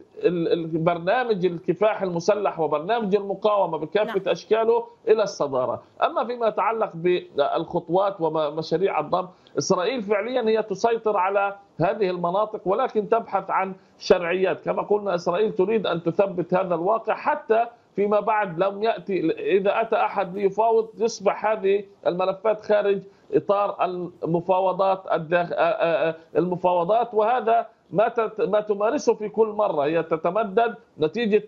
برنامج الكفاح المسلح وبرنامج المقاومة بكافة نعم. أشكاله إلى الصدارة أما فيما يتعلق بالخطوات ومشاريع الضم إسرائيل فعليا هي تسيطر على هذه المناطق ولكن تبحث عن شرعيات كما قلنا إسرائيل تريد أن تثبت هذا الواقع حتى فيما بعد لم ياتي اذا اتى احد ليفاوض يصبح هذه الملفات خارج اطار المفاوضات المفاوضات وهذا ما ما تمارسه في كل مره هي تتمدد نتيجه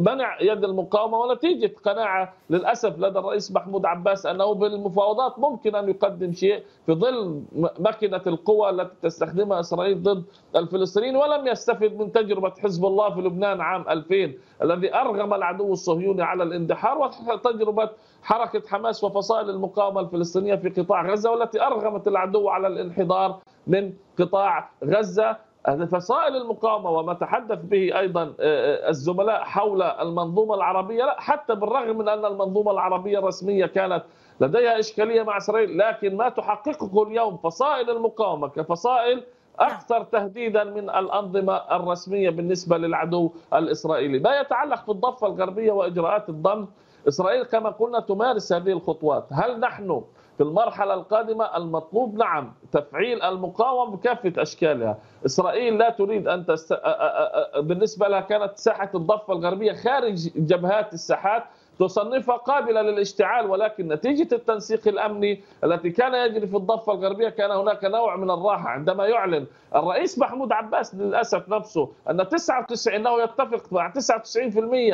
منع يد المقاومه ونتيجه قناعه للاسف لدى الرئيس محمود عباس انه بالمفاوضات ممكن ان يقدم شيء في ظل ماكينه القوى التي تستخدمها اسرائيل ضد الفلسطينيين ولم يستفد من تجربه حزب الله في لبنان عام 2000 الذي ارغم العدو الصهيوني على الاندحار وتجربه حركه حماس وفصائل المقاومه الفلسطينيه في قطاع غزه والتي ارغمت العدو على الانحدار من قطاع غزه فصائل المقاومه وما تحدث به ايضا آه، آه، الزملاء حول المنظومه العربيه لا حتى بالرغم من ان المنظومه العربيه الرسميه كانت لديها اشكاليه مع اسرائيل لكن ما تحققه اليوم فصائل المقاومه كفصائل اكثر نعم. تهديدا من الانظمه الرسميه بالنسبه للعدو الاسرائيلي، ما يتعلق في الضفه الغربيه واجراءات الضم اسرائيل كما قلنا تمارس هذه الخطوات، هل نحن في المرحلة القادمة المطلوب نعم تفعيل المقاومة بكافة أشكالها إسرائيل لا تريد أن تست... بالنسبة لها كانت ساحة الضفة الغربية خارج جبهات الساحات تصنفها قابلة للاشتعال ولكن نتيجة التنسيق الأمني التي كان يجري في الضفة الغربية كان هناك نوع من الراحة عندما يعلن الرئيس محمود عباس للأسف نفسه أن 99 أنه يتفق مع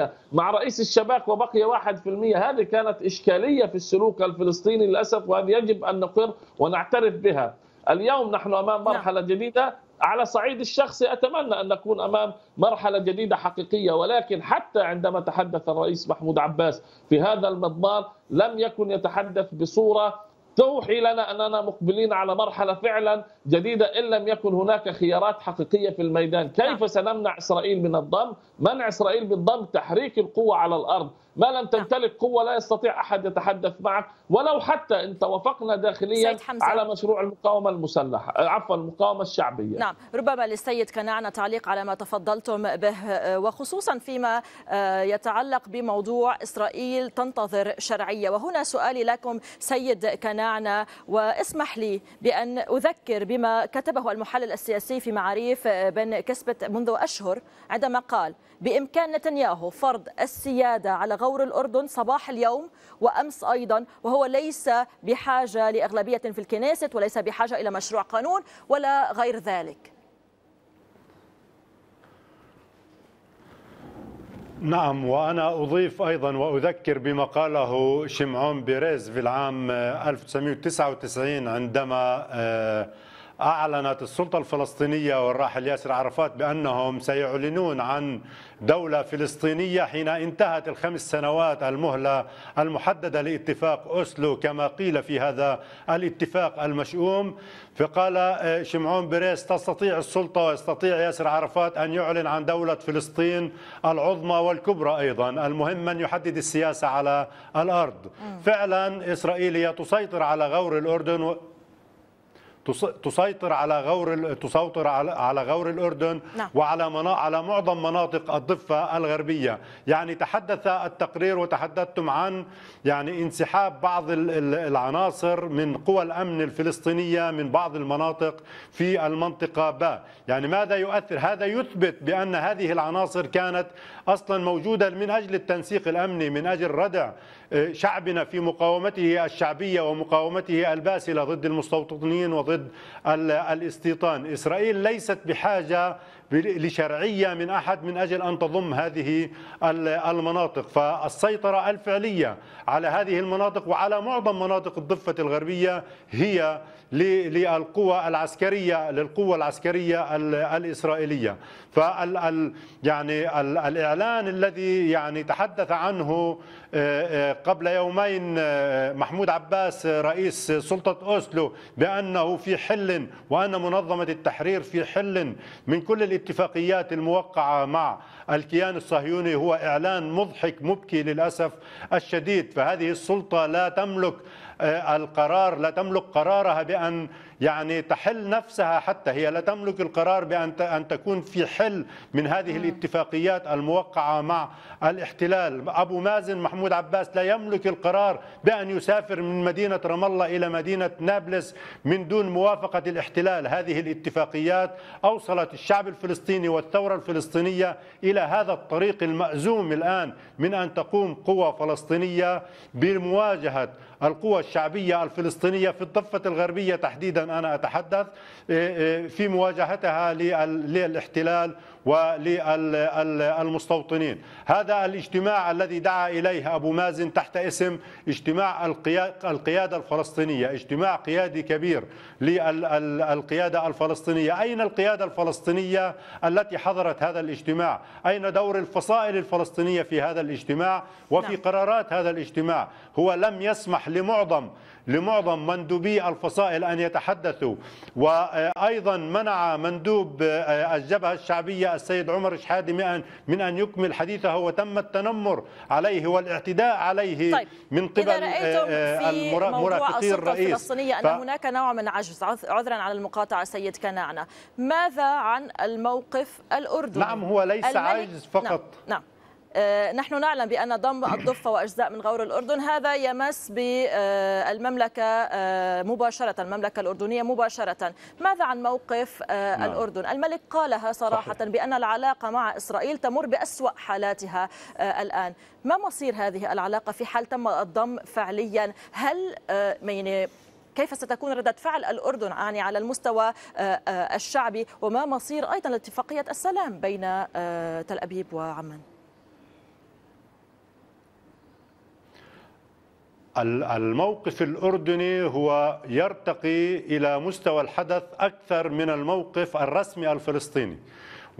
99% مع رئيس الشباك وبقي 1% هذه كانت إشكالية في السلوك الفلسطيني للأسف وهذه يجب أن نقر ونعترف بها اليوم نحن أمام نعم. مرحلة جديدة على الصعيد الشخصي أتمنى أن نكون أمام مرحلة جديدة حقيقية ولكن حتى عندما تحدث الرئيس محمود عباس في هذا المضمار لم يكن يتحدث بصورة توحي لنا اننا مقبلين على مرحله فعلا جديده ان لم يكن هناك خيارات حقيقيه في الميدان، كيف نعم. سنمنع اسرائيل من الضم؟ منع اسرائيل من تحريك القوه على الارض، ما لم تمتلك قوة لا يستطيع أحد يتحدث معك ولو حتى إن توافقنا داخليا على مشروع المقاومة المسلحة آه، عفوا المقاومة الشعبية نعم ربما للسيد كنعنا تعليق على ما تفضلتم به آه، وخصوصا فيما آه، يتعلق بموضوع إسرائيل تنتظر شرعية وهنا سؤالي لكم سيد كنعنا واسمح لي بأن أذكر بما كتبه المحلل السياسي في معاريف بن كسبت منذ أشهر عندما قال بإمكان نتنياهو فرض السيادة على غور الأردن صباح اليوم وأمس أيضا وهو ليس بحاجة لأغلبية في الكنيست وليس بحاجة إلى مشروع قانون ولا غير ذلك نعم وأنا أضيف أيضا وأذكر بما قاله شمعون بيريز في العام 1999 عندما آه، أعلنت السلطة الفلسطينية والراحل ياسر عرفات بأنهم سيعلنون عن دولة فلسطينية حين انتهت الخمس سنوات المهلة المحددة لاتفاق أسلو كما قيل في هذا الاتفاق المشؤوم فقال آه، شمعون بريس تستطيع السلطة ويستطيع ياسر عرفات أن يعلن عن دولة فلسطين العظمى والكبرى أيضا المهم من يحدد السياسة على الأرض فعلا إسرائيل هي تسيطر على غور الأردن تسيطر على غور تسيطر على غور الاردن نعم. وعلى على معظم مناطق الضفه الغربيه، يعني تحدث التقرير وتحدثتم عن يعني انسحاب بعض العناصر من قوى الامن الفلسطينيه من بعض المناطق في المنطقه با، يعني ماذا يؤثر؟ هذا يثبت بان هذه العناصر كانت اصلا موجوده من اجل التنسيق الامني، من اجل ردع شعبنا في مقاومته الشعبية ومقاومته الباسلة ضد المستوطنين وضد الاستيطان إسرائيل ليست بحاجة لشرعية من أحد من أجل أن تضم هذه المناطق فالسيطرة الفعلية على هذه المناطق وعلى معظم مناطق الضفة الغربية هي للقوى العسكرية للقوة العسكرية الإسرائيلية فال يعني الإعلان الذي يعني تحدث عنه آه، آه، قبل يومين آه، محمود عباس رئيس سلطة أوسلو بأنه في حل وأن منظمة التحرير في حل من كل الاتفاقيات الموقعة مع الكيان الصهيوني هو إعلان مضحك مبكي للأسف الشديد فهذه السلطة لا تملك آه، القرار لا تملك قرارها بأن يعني تحل نفسها حتى هي لا تملك القرار بأن أن تكون في حل من هذه الاتفاقيات الموقعة مع الاحتلال أبو مازن محمود عباس لا يملك القرار بأن يسافر من مدينة رام الله إلى مدينة نابلس من دون موافقة الاحتلال هذه الاتفاقيات أوصلت الشعب الفلسطيني والثورة الفلسطينية إلى هذا الطريق المأزوم الآن من أن تقوم قوى فلسطينية بمواجهة القوى الشعبية الفلسطينية في الضفة الغربية تحديدا انا اتحدث إيه، إيه، في مواجهتها للاحتلال وللمستوطنين هذا الاجتماع الذي دعا إليه أبو مازن تحت اسم اجتماع القيادة الفلسطينية اجتماع قيادي كبير للقيادة الفلسطينية أين القيادة الفلسطينية التي حضرت هذا الاجتماع أين دور الفصائل الفلسطينية في هذا الاجتماع وفي نعم. قرارات هذا الاجتماع هو لم يسمح لمعظم لمعظم مندوبي الفصائل أن يتحدثوا وأيضا منع مندوب الجبهة الشعبية السيد عمر شحادي من أن يكمل حديثه وتم التنمر عليه والاعتداء عليه طيب. من قبل آه، آه، مرافقي الرئيس الفلسطينية أن ف... هناك نوع من عجز عذرا على المقاطعة سيد كنعنا ماذا عن الموقف الأردني نعم هو ليس الملك... عجز فقط نعم. نعم. آه، نحن نعلم بأن ضم الضفة وأجزاء من غور الأردن هذا يمس بالمملكة آه، مباشرة المملكة الأردنية مباشرة ماذا عن موقف آه، نعم. الأردن الملك قالها صراحة بأن العلاقة مع إسرائيل تمر بأسوأ حالاتها الآن ما مصير هذه العلاقة في حال تم الضم فعليا هل يعني كيف ستكون ردة فعل الأردن يعني على المستوى الشعبي وما مصير أيضا اتفاقية السلام بين تل أبيب وعمان الموقف الأردني هو يرتقي إلى مستوى الحدث أكثر من الموقف الرسمي الفلسطيني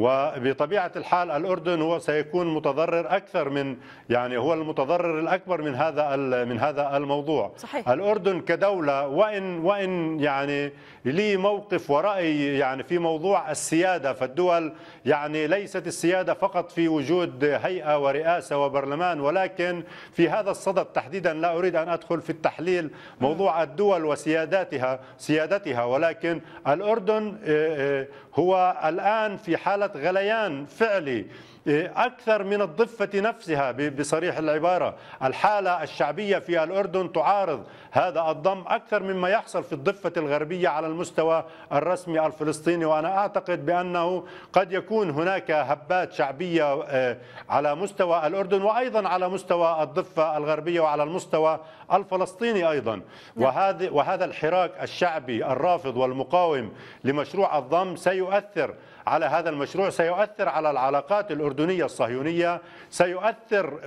وبطبيعه الحال الاردن هو سيكون متضرر اكثر من يعني هو المتضرر الاكبر من هذا من هذا الموضوع صحيح. الاردن كدوله وان وان يعني لي موقف وراي يعني في موضوع السياده فالدول يعني ليست السياده فقط في وجود هيئه ورئاسه وبرلمان ولكن في هذا الصدد تحديدا لا اريد ان ادخل في التحليل موضوع الدول وسياداتها سيادتها ولكن الاردن آه، آه، هو الآن في حالة غليان فعلي إيه، أكثر من الضفة نفسها بصريح العبارة الحالة الشعبية في الأردن تعارض هذا الضم أكثر مما يحصل في الضفة الغربية على المستوى الرسمي الفلسطيني وأنا أعتقد بأنه قد يكون هناك هبات شعبية إيه، على مستوى الأردن وأيضا على مستوى الضفة الغربية وعلى المستوى الفلسطيني أيضا نعم. وهذا وهذا الحراك الشعبي الرافض والمقاوم لمشروع الضم سيؤثر على هذا المشروع سيؤثر على العلاقات الأردنية الصهيونية سيؤثر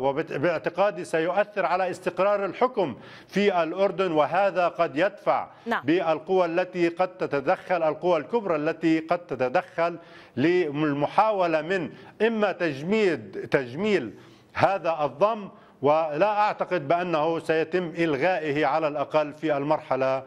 وباعتقادي سيؤثر على استقرار الحكم في الأردن وهذا قد يدفع نعم. بالقوى التي قد تتدخل القوى الكبرى التي قد تتدخل للمحاولة من إما تجميد تجميل هذا الضم ولا أعتقد بأنه سيتم إلغائه على الأقل في المرحلة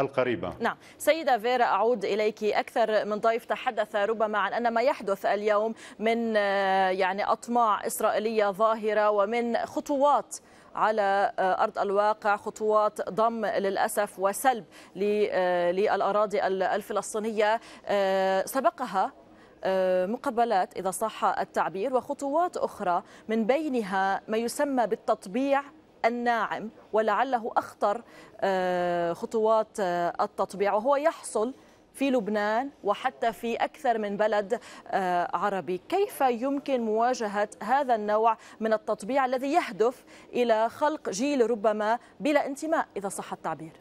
القريبة نعم سيدة فيرا أعود إليك أكثر من ضيف تحدث ربما عن أن ما يحدث اليوم من آه، يعني أطماع إسرائيلية ظاهرة ومن خطوات على آه، ارض الواقع خطوات ضم للاسف وسلب آه، للاراضي الفلسطينيه سبقها مقابلات اذا صح التعبير وخطوات اخرى من بينها ما يسمى بالتطبيع الناعم ولعله أخطر آه، خطوات آه، التطبيع وهو يحصل في لبنان وحتى في اكثر من بلد آه، عربي، كيف يمكن مواجهه هذا النوع من التطبيع الذي يهدف الى خلق جيل ربما بلا انتماء اذا صح التعبير؟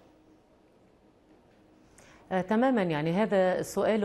آه، تماما يعني هذا سؤال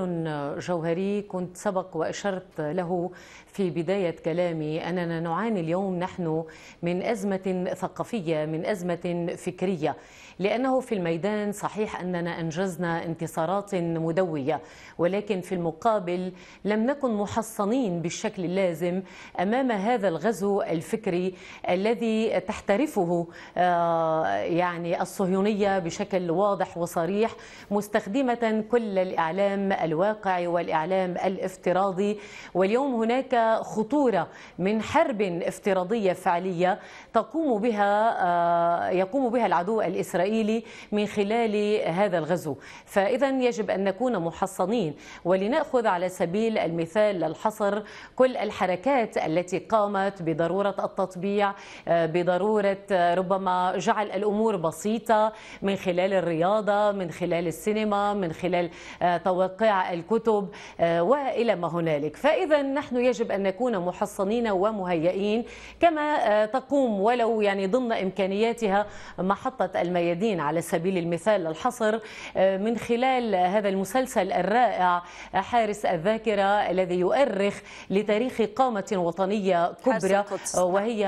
جوهري كنت سبق واشرت له في بدايه كلامي اننا نعاني اليوم نحن من ازمه ثقافيه من ازمه فكريه لأنه في الميدان صحيح أننا أنجزنا انتصارات مدوية ولكن في المقابل لم نكن محصنين بالشكل اللازم أمام هذا الغزو الفكري الذي تحترفه آه، يعني الصهيونية بشكل واضح وصريح مستخدمة كل الإعلام الواقعي والإعلام الافتراضي واليوم هناك خطورة من حرب افتراضية فعلية تقوم بها آه، يقوم بها العدو الإسرائيلي الإسرائيلي من خلال هذا الغزو فإذا يجب أن نكون محصنين ولنأخذ على سبيل المثال الحصر كل الحركات التي قامت بضرورة التطبيع آه، بضرورة آه، ربما جعل الأمور بسيطة من خلال الرياضة من خلال السينما من خلال آه، توقيع الكتب وإلى ما هنالك فإذا نحن يجب أن نكون محصنين ومهيئين كما تقوم ولو يعني ضمن إمكانياتها محطة المياه الميادين على سبيل المثال الحصر آه، من خلال هذا المسلسل الرائع آه، حارس الذاكرة الذي يؤرخ لتاريخ قامة وطنية كبرى آه، وهي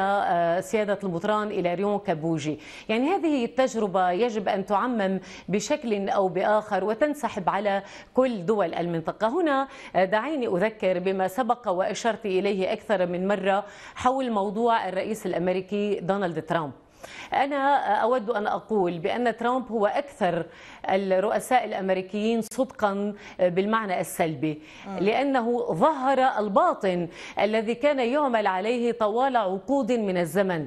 سيادة المطران إلى ريون كابوجي يعني هذه التجربة يجب أن تعمم بشكل أو بآخر وتنسحب على كل دول المنطقة هنا دعيني أذكر بما سبق وأشرت إليه أكثر من مرة حول موضوع الرئيس الأمريكي دونالد ترامب أنا أود أن أقول بأن ترامب هو أكثر الرؤساء الأمريكيين صدقا بالمعنى السلبي لأنه ظهر الباطن الذي كان يعمل عليه طوال عقود من الزمن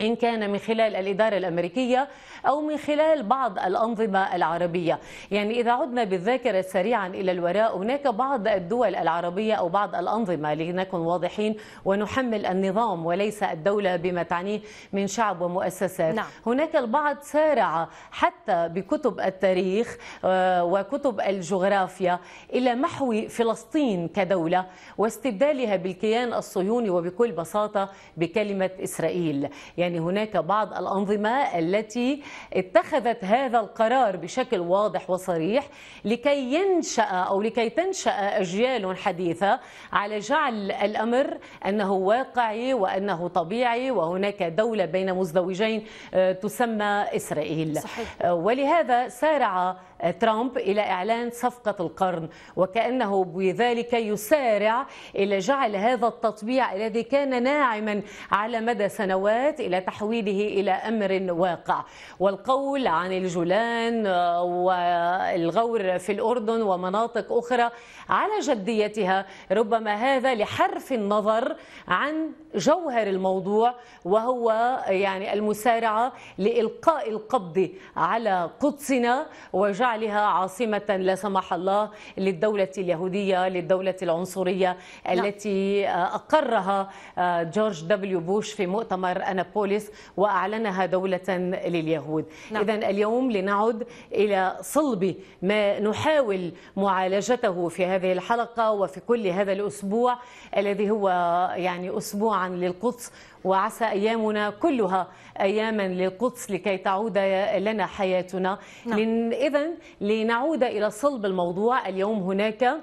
إن كان من خلال الإدارة الأمريكية أو من خلال بعض الأنظمة العربية يعني إذا عدنا بالذاكرة سريعا إلى الوراء هناك بعض الدول العربية أو بعض الأنظمة لنكن واضحين ونحمل النظام وليس الدولة بما تعنيه من شعب ومؤسسات نعم. هناك البعض سارع حتى بكتب التاريخ آه، وكتب الجغرافيا إلى محو فلسطين كدولة واستبدالها بالكيان الصهيوني وبكل بساطة بكلمة إسرائيل يعني هناك بعض الأنظمة التي اتخذت هذا القرار بشكل واضح وصريح لكي ينشأ أو لكي تنشأ أجيال حديثة على جعل الأمر أنه واقعي وأنه طبيعي وهناك دولة بين مزدوجين آه، تسمى إسرائيل صحيح. آه، ولهذا سارع ترامب إلى إعلان صفقة القرن وكأنه بذلك يسارع إلى جعل هذا التطبيع الذي كان ناعما على مدى سنوات إلى تحويله إلى أمر واقع والقول عن الجولان والغور في الأردن ومناطق أخرى على جديتها ربما هذا لحرف النظر عن جوهر الموضوع وهو يعني المسارعة لإلقاء القبض على قدسنا وجعل جعلها عاصمة لا سمح الله للدولة اليهودية للدولة العنصرية نعم. التي آه، أقرها آه، جورج دبليو بوش في مؤتمر أنابوليس وأعلنها دولة لليهود نعم. إذا اليوم لنعد إلى صلب ما نحاول معالجته في هذه الحلقة وفي كل هذا الأسبوع الذي هو يعني أسبوعا للقدس وعسى أيامنا كلها أياما للقدس لكي تعود لنا حياتنا نعم. إذا لنعود إلى صلب الموضوع اليوم هناك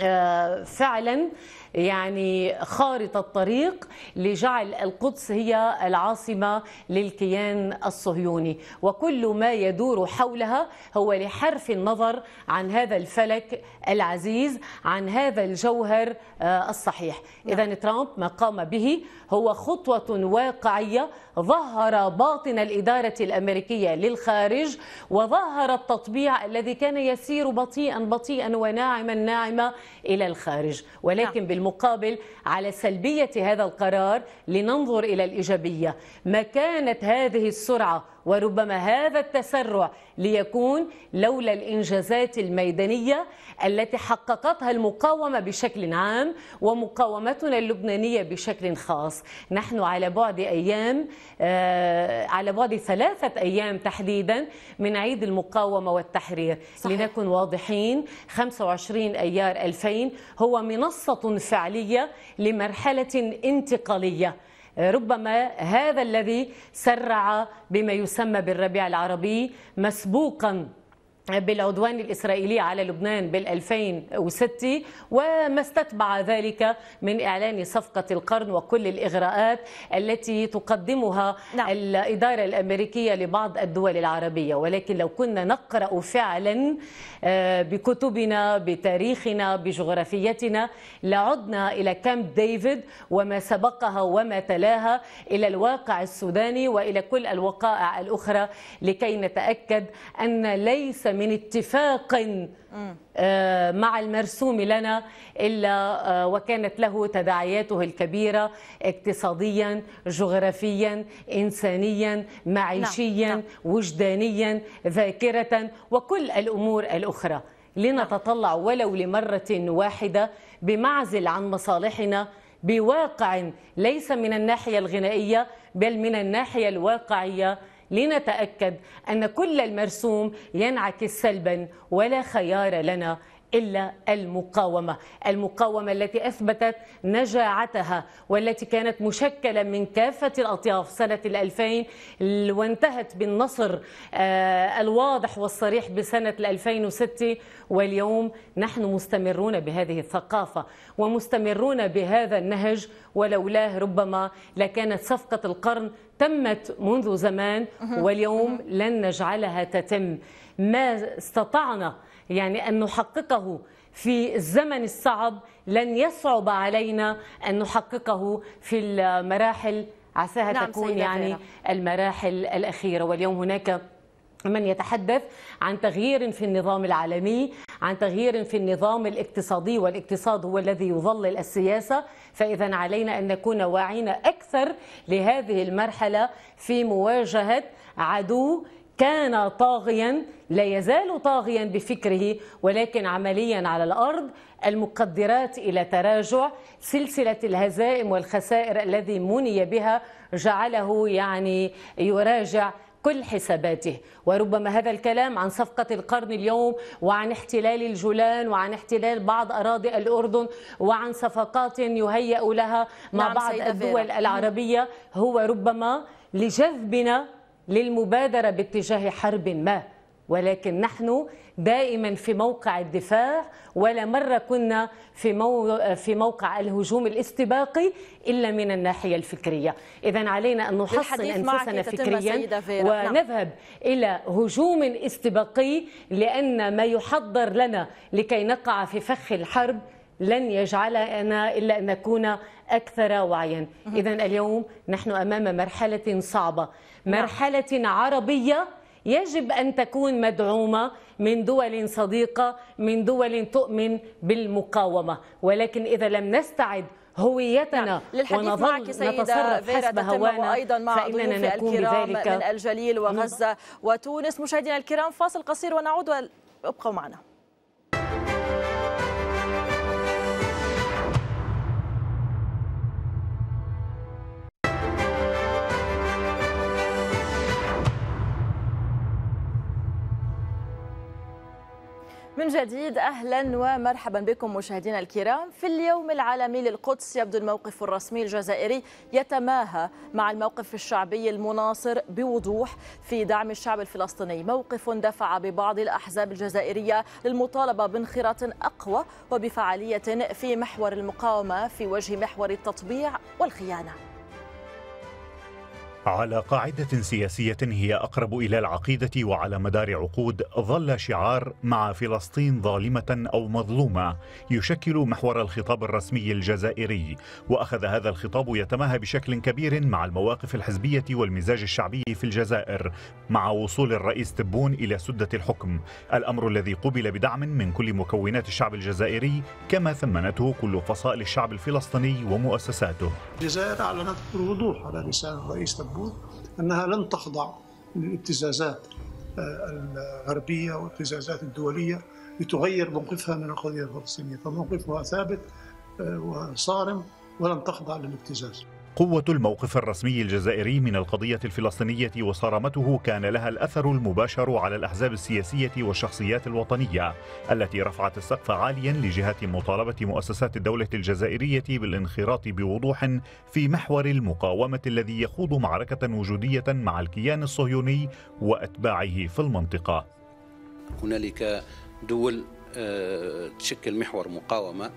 آه، فعلا يعني خارطة طريق لجعل القدس هي العاصمة للكيان الصهيوني وكل ما يدور حولها هو لحرف النظر عن هذا الفلك العزيز عن هذا الجوهر آه، الصحيح نعم. إذا ترامب ما قام به هو خطوة واقعية ظهر باطن الإدارة الأمريكية للخارج وظهر التطبيع الذي كان يسير بطيئا بطيئا وناعما ناعما إلى الخارج ولكن نعم. بالمقابل على سلبية هذا القرار لننظر إلى الإيجابية ما كانت هذه السرعة وربما هذا التسرع ليكون لولا الإنجازات الميدانية التي حققتها المقاومة بشكل عام ومقاومتنا اللبنانية بشكل خاص نحن على بعد أيام آه، على بعد ثلاثة أيام تحديدا من عيد المقاومة والتحرير صحيح. لنكن واضحين 25 أيار 2000 هو منصة فعلية لمرحلة انتقالية ربما هذا الذي سرع بما يسمى بالربيع العربي مسبوقا بالعدوان الإسرائيلي على لبنان بال 2006 وما استتبع ذلك من إعلان صفقة القرن وكل الإغراءات التي تقدمها نعم. الإدارة الأمريكية لبعض الدول العربية ولكن لو كنا نقرأ فعلا آه، بكتبنا بتاريخنا بجغرافيتنا لعدنا إلى كامب ديفيد وما سبقها وما تلاها إلى الواقع السوداني وإلى كل الوقائع الأخرى لكي نتأكد أن ليس من اتفاق آه، مع المرسوم لنا إلا آه، وكانت له تداعياته الكبيرة اقتصاديا جغرافيا إنسانيا معيشيا نعم، نعم. وجدانيا ذاكرة وكل الأمور الأخرى لنتطلع ولو لمرة واحدة بمعزل عن مصالحنا بواقع ليس من الناحية الغنائية بل من الناحية الواقعية لنتأكد أن كل المرسوم ينعكس سلبا ولا خيار لنا إلا المقاومة المقاومة التي أثبتت نجاعتها والتي كانت مشكلة من كافة الأطياف سنة 2000 وانتهت بالنصر آه، الواضح والصريح بسنة 2006 واليوم نحن مستمرون بهذه الثقافة ومستمرون بهذا النهج ولولاه ربما لكانت صفقة القرن تمت منذ زمان واليوم لن نجعلها تتم ما استطعنا يعني أن نحققه في الزمن الصعب لن يصعب علينا أن نحققه في المراحل عساها نعم تكون يعني خيرة. المراحل الأخيرة واليوم هناك من يتحدث عن تغيير في النظام العالمي عن تغيير في النظام الاقتصادي والاقتصاد هو الذي يظلل السياسة فإذا علينا أن نكون واعين أكثر لهذه المرحلة في مواجهة عدو كان طاغيا لا يزال طاغيا بفكره ولكن عمليا على الارض المقدرات الى تراجع سلسله الهزائم والخسائر الذي مني بها جعله يعني يراجع كل حساباته وربما هذا الكلام عن صفقة القرن اليوم وعن احتلال الجولان وعن احتلال بعض أراضي الأردن وعن صفقات يهيأ لها مع نعم بعض الدول العربية هو ربما لجذبنا للمبادرة باتجاه حرب ما ولكن نحن دائما في موقع الدفاع ولا مرة كنا في, مو في موقع الهجوم الاستباقي إلا من الناحية الفكرية إذا علينا أن نحصن أنفسنا فكريا نعم. ونذهب إلى هجوم استباقي لأن ما يحضر لنا لكي نقع في فخ الحرب لن يجعلنا إلا أن نكون أكثر وعيا إذا اليوم نحن أمام مرحلة صعبة نعم. مرحلة عربية يجب أن تكون مدعومة من دول صديقة من دول تؤمن بالمقاومة ولكن إذا لم نستعد هويتنا نعم. للحديث معك سيدة فيرا أيضا مع نكون الكرام من الجليل وغزة نعم. وتونس مشاهدينا الكرام فاصل قصير ونعود وابقوا معنا من جديد اهلا ومرحبا بكم مشاهدينا الكرام في اليوم العالمي للقدس يبدو الموقف الرسمي الجزائري يتماهى مع الموقف الشعبي المناصر بوضوح في دعم الشعب الفلسطيني موقف دفع ببعض الاحزاب الجزائريه للمطالبه بانخراط اقوى وبفعاليه في محور المقاومه في وجه محور التطبيع والخيانه على قاعدة سياسية هي أقرب إلى العقيدة وعلى مدار عقود ظل شعار مع فلسطين ظالمة أو مظلومة يشكل محور الخطاب الرسمي الجزائري وأخذ هذا الخطاب يتماهى بشكل كبير مع المواقف الحزبية والمزاج الشعبي في الجزائر مع وصول الرئيس تبون إلى سدة الحكم الأمر الذي قبل بدعم من كل مكونات الشعب الجزائري كما ثمنته كل فصائل الشعب الفلسطيني ومؤسساته الجزائر أعلنت بوضوح على لسان الرئيس تبون المفروض انها لن تخضع للابتزازات آه، الغربيه والابتزازات الدوليه لتغير موقفها من القضيه الفلسطينيه، فموقفها ثابت آه، وصارم ولن تخضع للابتزاز. قوة الموقف الرسمي الجزائري من القضية الفلسطينية وصرامته كان لها الأثر المباشر على الأحزاب السياسية والشخصيات الوطنية التي رفعت السقف عاليا لجهة مطالبة مؤسسات الدولة الجزائرية بالانخراط بوضوح في محور المقاومة الذي يخوض معركة وجودية مع الكيان الصهيوني وأتباعه في المنطقة هنالك دول آه، تشكل محور مقاومة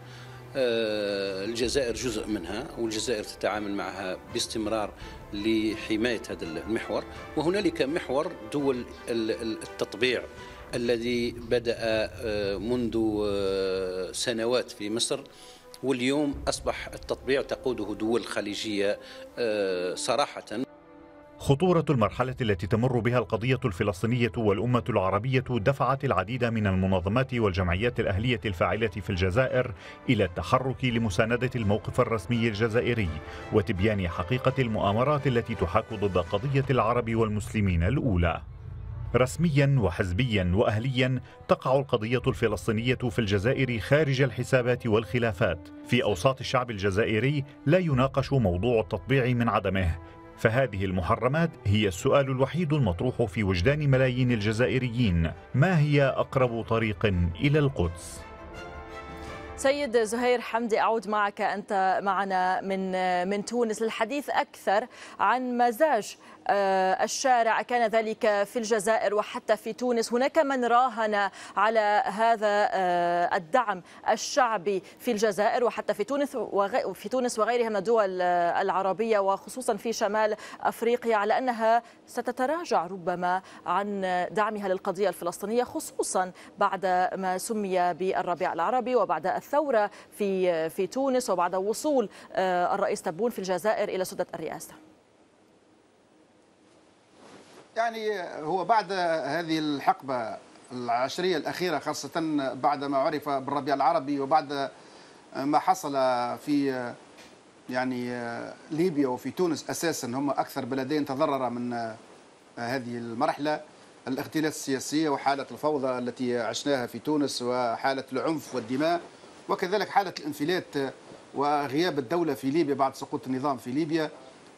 آه، الجزائر جزء منها والجزائر تتعامل معها باستمرار لحماية هذا المحور وهنالك محور دول التطبيع الذي بدأ آه، منذ آه، سنوات في مصر واليوم أصبح التطبيع تقوده دول خليجية صراحة خطورة المرحلة التي تمر بها القضية الفلسطينية والأمة العربية دفعت العديد من المنظمات والجمعيات الأهلية الفاعلة في الجزائر إلى التحرك لمساندة الموقف الرسمي الجزائري وتبيان حقيقة المؤامرات التي تحاك ضد قضية العرب والمسلمين الأولى. رسميا وحزبيا واهليا تقع القضيه الفلسطينيه في الجزائر خارج الحسابات والخلافات في اوساط الشعب الجزائري لا يناقش موضوع التطبيع من عدمه فهذه المحرمات هي السؤال الوحيد المطروح في وجدان ملايين الجزائريين ما هي أقرب طريق إلى القدس؟ سيد زهير حمدي أعود معك أنت معنا من من تونس للحديث أكثر عن مزاج آه، الشارع كان ذلك في الجزائر وحتى في تونس هناك من راهن على هذا آه، الدعم الشعبي في الجزائر وحتى في تونس وفي تونس وغيرها من الدول آه، العربية وخصوصا في شمال أفريقيا على أنها ستتراجع ربما عن دعمها للقضية الفلسطينية خصوصا بعد ما سمي بالربيع العربي وبعد الثورة في في تونس وبعد وصول آه، الرئيس تبون في الجزائر إلى سدة الرئاسة يعني هو بعد هذه الحقبة العشرية الأخيرة خاصة بعد ما عرف بالربيع العربي وبعد ما حصل في يعني ليبيا وفي تونس أساسا هم أكثر بلدين تضرر من هذه المرحلة الاختلاس السياسية وحالة الفوضى التي عشناها في تونس وحالة العنف والدماء وكذلك حالة الانفلات آه، وغياب الدولة في ليبيا بعد سقوط النظام في ليبيا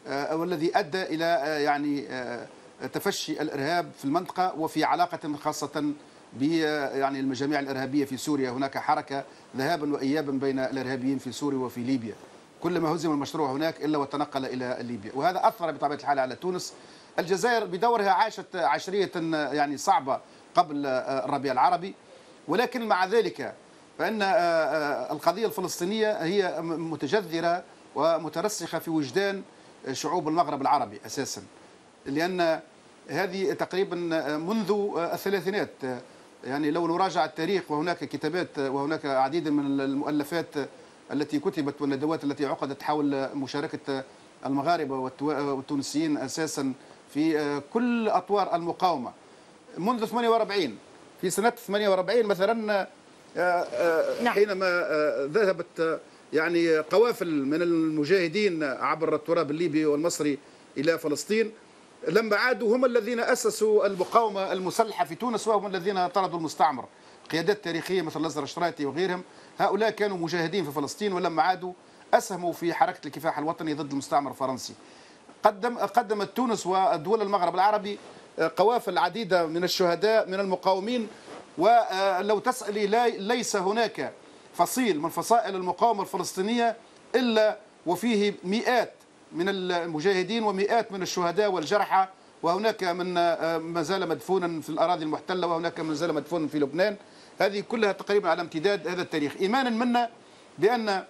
آه، والذي أدى إلى آه، يعني تفشي الإرهاب في المنطقة وفي علاقة خاصة ب يعني المجاميع الإرهابية في سوريا هناك حركة ذهابا وإيابا بين الإرهابيين في سوريا وفي ليبيا كلما هزم المشروع هناك إلا وتنقل إلى ليبيا وهذا أثر بطبيعة الحال على تونس الجزائر بدورها عاشت عشرية يعني صعبة قبل الربيع العربي ولكن مع ذلك فإن آه، آه، القضية الفلسطينية هي متجذرة ومترسخة في وجدان شعوب المغرب العربي أساسا لأن هذه تقريبا آه، منذ الثلاثينات يعني لو نراجع التاريخ وهناك كتابات وهناك عديد من المؤلفات التي كتبت والندوات التي عقدت حول مشاركة المغاربة والتونسيين أساسا في كل أطوار المقاومة منذ 48 في سنة 48 مثلا آه، آه، نعم. حينما آه، ذهبت يعني قوافل من المجاهدين عبر التراب الليبي والمصري إلى فلسطين لما عادوا هم الذين أسسوا المقاومة المسلحة في تونس وهم الذين طردوا المستعمر قيادات تاريخية مثل الأزهر الشراتي وغيرهم هؤلاء كانوا مجاهدين في فلسطين ولما عادوا أسهموا في حركة الكفاح الوطني ضد المستعمر الفرنسي قدم قدمت تونس ودول المغرب العربي قوافل عديدة من الشهداء من المقاومين ولو تسألي ليس هناك فصيل من فصائل المقاومة الفلسطينية إلا وفيه مئات من المجاهدين ومئات من الشهداء والجرحى وهناك من آه، ما زال مدفونا في الأراضي المحتلة وهناك من زال مدفونا في لبنان هذه كلها تقريبا على امتداد هذا التاريخ إيمانا منا بأن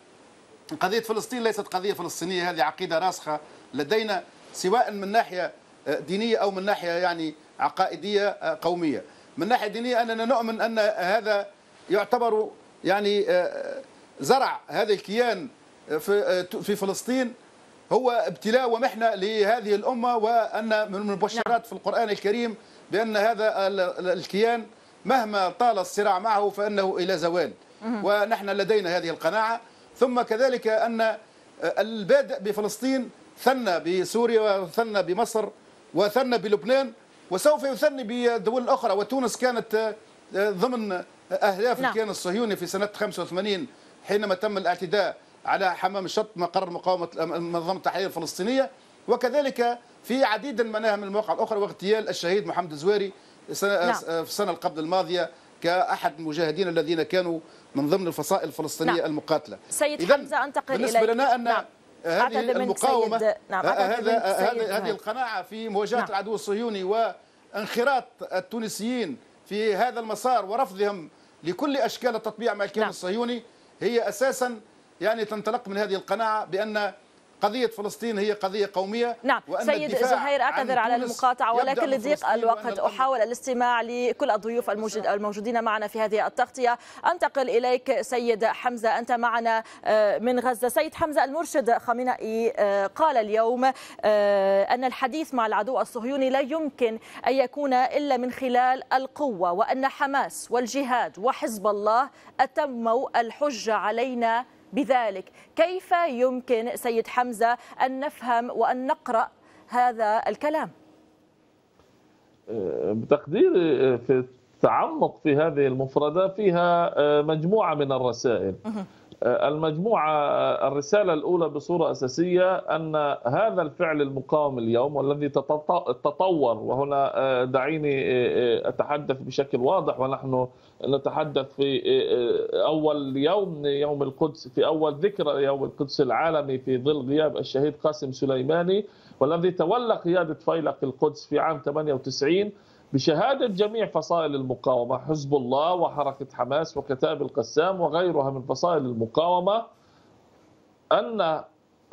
قضية فلسطين ليست قضية فلسطينية هذه عقيدة راسخة لدينا سواء من ناحية آه، دينية أو من ناحية يعني عقائدية آه، قومية من ناحية دينية أننا نؤمن أن هذا يعتبر يعني آه، زرع هذا الكيان آه، آه، في فلسطين هو ابتلاء ومحنة لهذه الأمة وأن من المبشرات في القرآن الكريم بأن هذا الكيان مهما طال الصراع معه فإنه إلى زوال ونحن لدينا هذه القناعة ثم كذلك أن البادئ بفلسطين ثنى بسوريا وثنى بمصر وثنى بلبنان وسوف يثني بدول أخرى وتونس كانت آه، آه، ضمن آه، أهداف نعم. الكيان الصهيوني في سنة 85 حينما تم الاعتداء على حمام الشط مقر مقاومة منظمة التحرير الفلسطينية وكذلك في عديد مناها من المواقع الأخرى واغتيال الشهيد محمد الزواري نعم. في السنة القبل الماضية كأحد المجاهدين الذين كانوا من ضمن الفصائل الفلسطينية نعم. المقاتلة سيد حمزة أنتقل بالنسبة إليك. لنا أن نعم. هذه المقاومه نعم هذا هذه القناعه في مواجهه نعم. العدو الصهيوني وانخراط التونسيين في هذا المسار ورفضهم لكل اشكال التطبيع مع الكيان نعم. الصهيوني هي اساسا يعني تنطلق من هذه القناعه بان قضية فلسطين هي قضية قومية نعم سيد زهير أعتذر على المقاطعة ولكن لضيق الوقت أحاول الاستماع لكل الضيوف الموجودين معنا في هذه التغطية أنتقل إليك سيد حمزة أنت معنا آه، من غزة سيد حمزة المرشد خامنئي آه، قال اليوم آه، أن الحديث مع العدو الصهيوني لا يمكن أن يكون إلا من خلال القوة وأن حماس والجهاد وحزب الله أتموا الحجة علينا بذلك كيف يمكن سيد حمزة أن نفهم وأن نقرأ هذا الكلام أه، بتقديري أه، في التعمق في هذه المفردة فيها أه، مجموعة من الرسائل آه، المجموعة آه، الرسالة الأولى بصورة أساسية أن هذا الفعل المقاوم اليوم والذي تطور وهنا آه، دعيني أتحدث بشكل واضح ونحن نتحدث في أول يوم يوم القدس في أول ذكرى يوم القدس العالمي في ظل غياب الشهيد قاسم سليماني والذي تولى قيادة فيلق القدس في عام 98 بشهادة جميع فصائل المقاومة حزب الله وحركة حماس وكتائب القسام وغيرها من فصائل المقاومة أن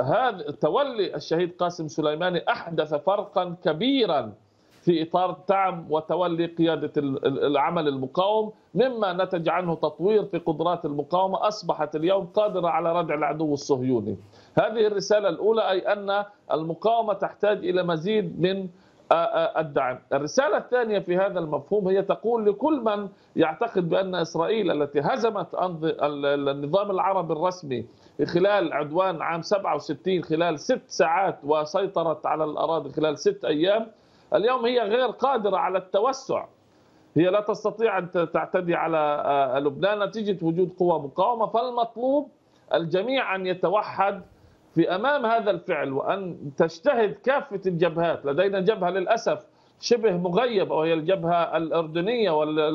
هذا تولي الشهيد قاسم سليماني أحدث فرقا كبيرا في إطار دعم وتولي قيادة العمل المقاوم مما نتج عنه تطوير في قدرات المقاومة أصبحت اليوم قادرة على ردع العدو الصهيوني هذه الرسالة الأولى أي أن المقاومة تحتاج إلى مزيد من آه، آه، الدعم الرسالة الثانية في هذا المفهوم هي تقول لكل من يعتقد بأن إسرائيل التي هزمت النظام العربي الرسمي خلال عدوان عام 67 خلال ست ساعات وسيطرت على الأراضي خلال ست أيام اليوم هي غير قادرة على التوسع هي لا تستطيع أن تعتدي على آه، لبنان نتيجة وجود قوى مقاومة فالمطلوب الجميع أن يتوحد في امام هذا الفعل وان تجتهد كافه الجبهات لدينا جبهه للاسف شبه مغيبه وهي الجبهه الاردنيه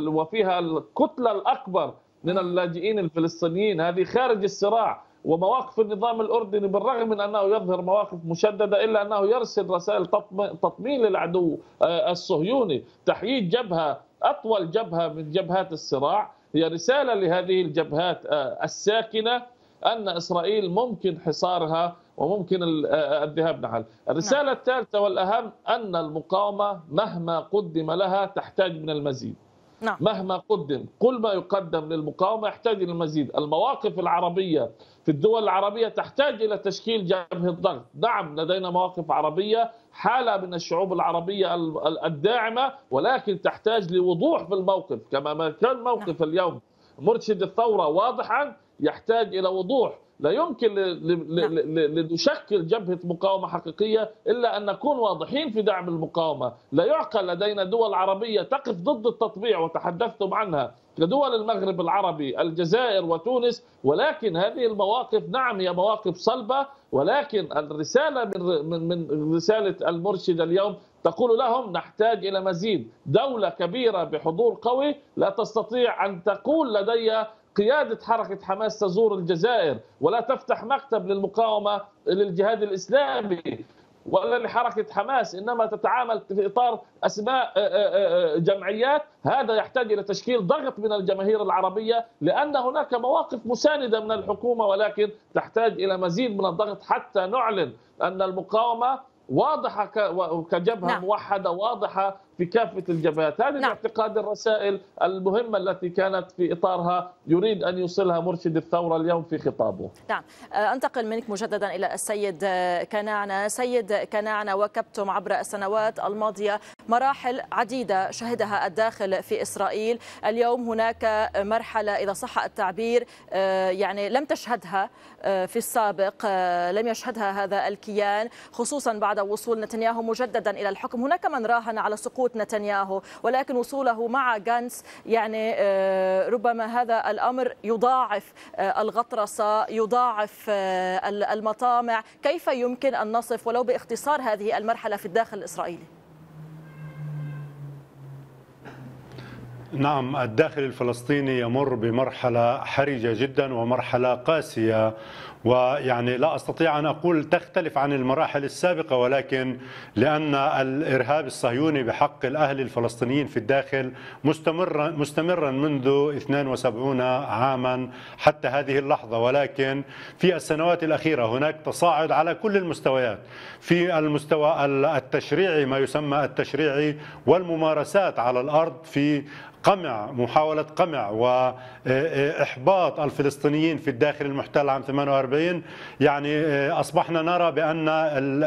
وفيها الكتله الاكبر من اللاجئين الفلسطينيين هذه خارج الصراع ومواقف النظام الاردني بالرغم من انه يظهر مواقف مشدده الا انه يرسل رسائل تطمين للعدو آه، الصهيوني تحييد جبهه اطول جبهه من جبهات الصراع هي رساله لهذه الجبهات آه، الساكنه ان اسرائيل ممكن حصارها وممكن الذهاب نحوها. الرساله نعم. الثالثه والاهم ان المقاومه مهما قدم لها تحتاج من المزيد. نعم. مهما قدم كل ما يقدم للمقاومة يحتاج إلى المزيد المواقف العربية في الدول العربية تحتاج إلى تشكيل جبهة ضغط نعم لدينا مواقف عربية حالة من الشعوب العربية الداعمة ولكن تحتاج لوضوح في الموقف كما كان موقف نعم. اليوم مرشد الثورة واضحا يحتاج الى وضوح لا يمكن نعم. لنشكل جبهه مقاومه حقيقيه الا ان نكون واضحين في دعم المقاومه، لا يعقل لدينا دول عربيه تقف ضد التطبيع وتحدثتم عنها كدول المغرب العربي، الجزائر وتونس، ولكن هذه المواقف نعم هي مواقف صلبه ولكن الرساله من من رساله المرشد اليوم تقول لهم نحتاج الى مزيد، دوله كبيره بحضور قوي لا تستطيع ان تقول لدي قيادة حركة حماس تزور الجزائر ولا تفتح مكتب للمقاومة للجهاد الإسلامي ولا لحركة حماس إنما تتعامل في إطار أسماء آه، آه، آه، جمعيات هذا يحتاج إلى تشكيل ضغط من الجماهير العربية لأن هناك مواقف مساندة من الحكومة ولكن تحتاج إلى مزيد من الضغط حتى نعلن أن المقاومة واضحة كجبهة نعم. موحدة واضحة في كافه الجبهات، هذه نعم. باعتقاد الرسائل المهمه التي كانت في اطارها يريد ان يوصلها مرشد الثوره اليوم في خطابه. نعم، آه، انتقل منك مجددا الى السيد كناعنا، سيد كناعنا وكبتم عبر السنوات الماضيه مراحل عديده شهدها الداخل في اسرائيل، اليوم هناك مرحله اذا صح التعبير آه، يعني لم تشهدها آه، في السابق، لم يشهدها هذا الكيان خصوصا بعد وصول نتنياهو مجددا الى الحكم، هناك من راهن على سقوط سقوط نتنياهو ولكن وصوله مع غانس يعني آه، ربما هذا الأمر يضاعف آه، الغطرسة يضاعف آه، المطامع كيف يمكن أن نصف ولو باختصار هذه المرحلة في الداخل الإسرائيلي نعم الداخل الفلسطيني يمر بمرحلة حرجة جدا ومرحلة قاسية ويعني لا استطيع ان اقول تختلف عن المراحل السابقه ولكن لان الارهاب الصهيوني بحق الاهل الفلسطينيين في الداخل مستمرا مستمرا منذ 72 عاما حتى هذه اللحظه ولكن في السنوات الاخيره هناك تصاعد على كل المستويات في المستوى التشريعي ما يسمى التشريعي والممارسات على الارض في قمع محاولة قمع وإحباط آه، آه، الفلسطينيين في الداخل المحتل عام 48 يعني آه، أصبحنا نرى بأن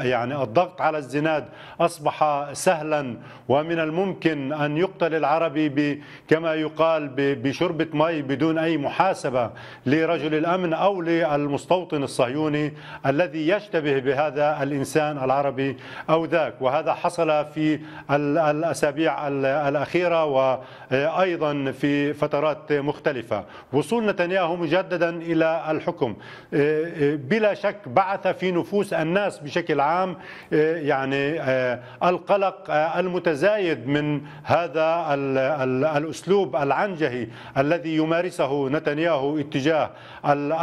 يعني الضغط على الزناد أصبح سهلا ومن الممكن أن يقتل العربي كما يقال بشربة مي بدون أي محاسبة لرجل الأمن أو للمستوطن الصهيوني الذي يشتبه بهذا الإنسان العربي أو ذاك وهذا حصل في الأسابيع الأخيرة و أيضا في فترات مختلفة وصول نتنياهو مجددا إلى الحكم إيه، إيه، بلا شك بعث في نفوس الناس بشكل عام إيه، يعني القلق المتزايد من هذا الأسلوب العنجهي الذي يمارسه نتنياهو اتجاه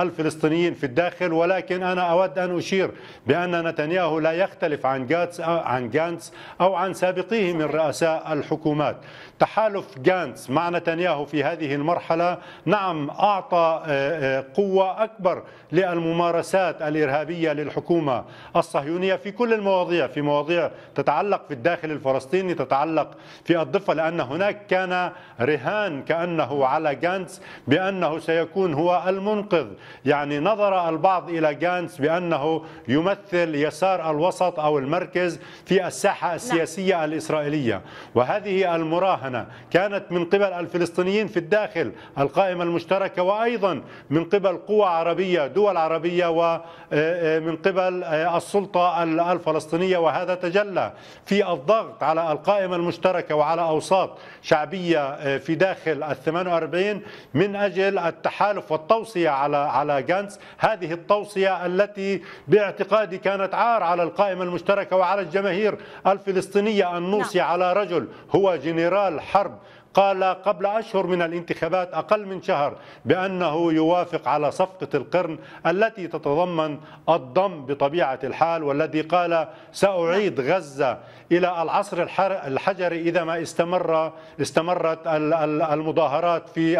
الفلسطينيين في الداخل ولكن أنا أود أن أشير بأن نتنياهو لا يختلف عن جاتس عن جانتس أو عن سابقيه من رؤساء الحكومات تحالف جانتس جانس مع نتنياهو في هذه المرحلة نعم أعطى آه، آه، قوة أكبر للممارسات الإرهابية للحكومة الصهيونية في كل المواضيع في مواضيع تتعلق في الداخل الفلسطيني تتعلق في الضفة لأن هناك كان رهان كأنه على جانس بأنه سيكون هو المنقذ يعني نظر البعض إلى جانس بأنه يمثل يسار الوسط أو المركز في الساحة نعم. السياسية الإسرائيلية وهذه المراهنة كانت من قبل الفلسطينيين في الداخل القائمة المشتركة وأيضا من قبل قوى عربية دول عربية ومن آه، آه، قبل آه، السلطة الفلسطينية وهذا تجلى في الضغط على القائمة المشتركة وعلى أوساط شعبية في داخل ال 48 من أجل التحالف والتوصية على على جانس هذه التوصية التي باعتقادي كانت عار على القائمة المشتركة وعلى الجماهير الفلسطينية أن نعم. نوصي على رجل هو جنرال حرب قال قبل أشهر من الانتخابات أقل من شهر بأنه يوافق على صفقة القرن التي تتضمن الضم بطبيعة الحال والذي قال سأعيد غزة إلى العصر الحجري إذا ما استمر استمرت المظاهرات في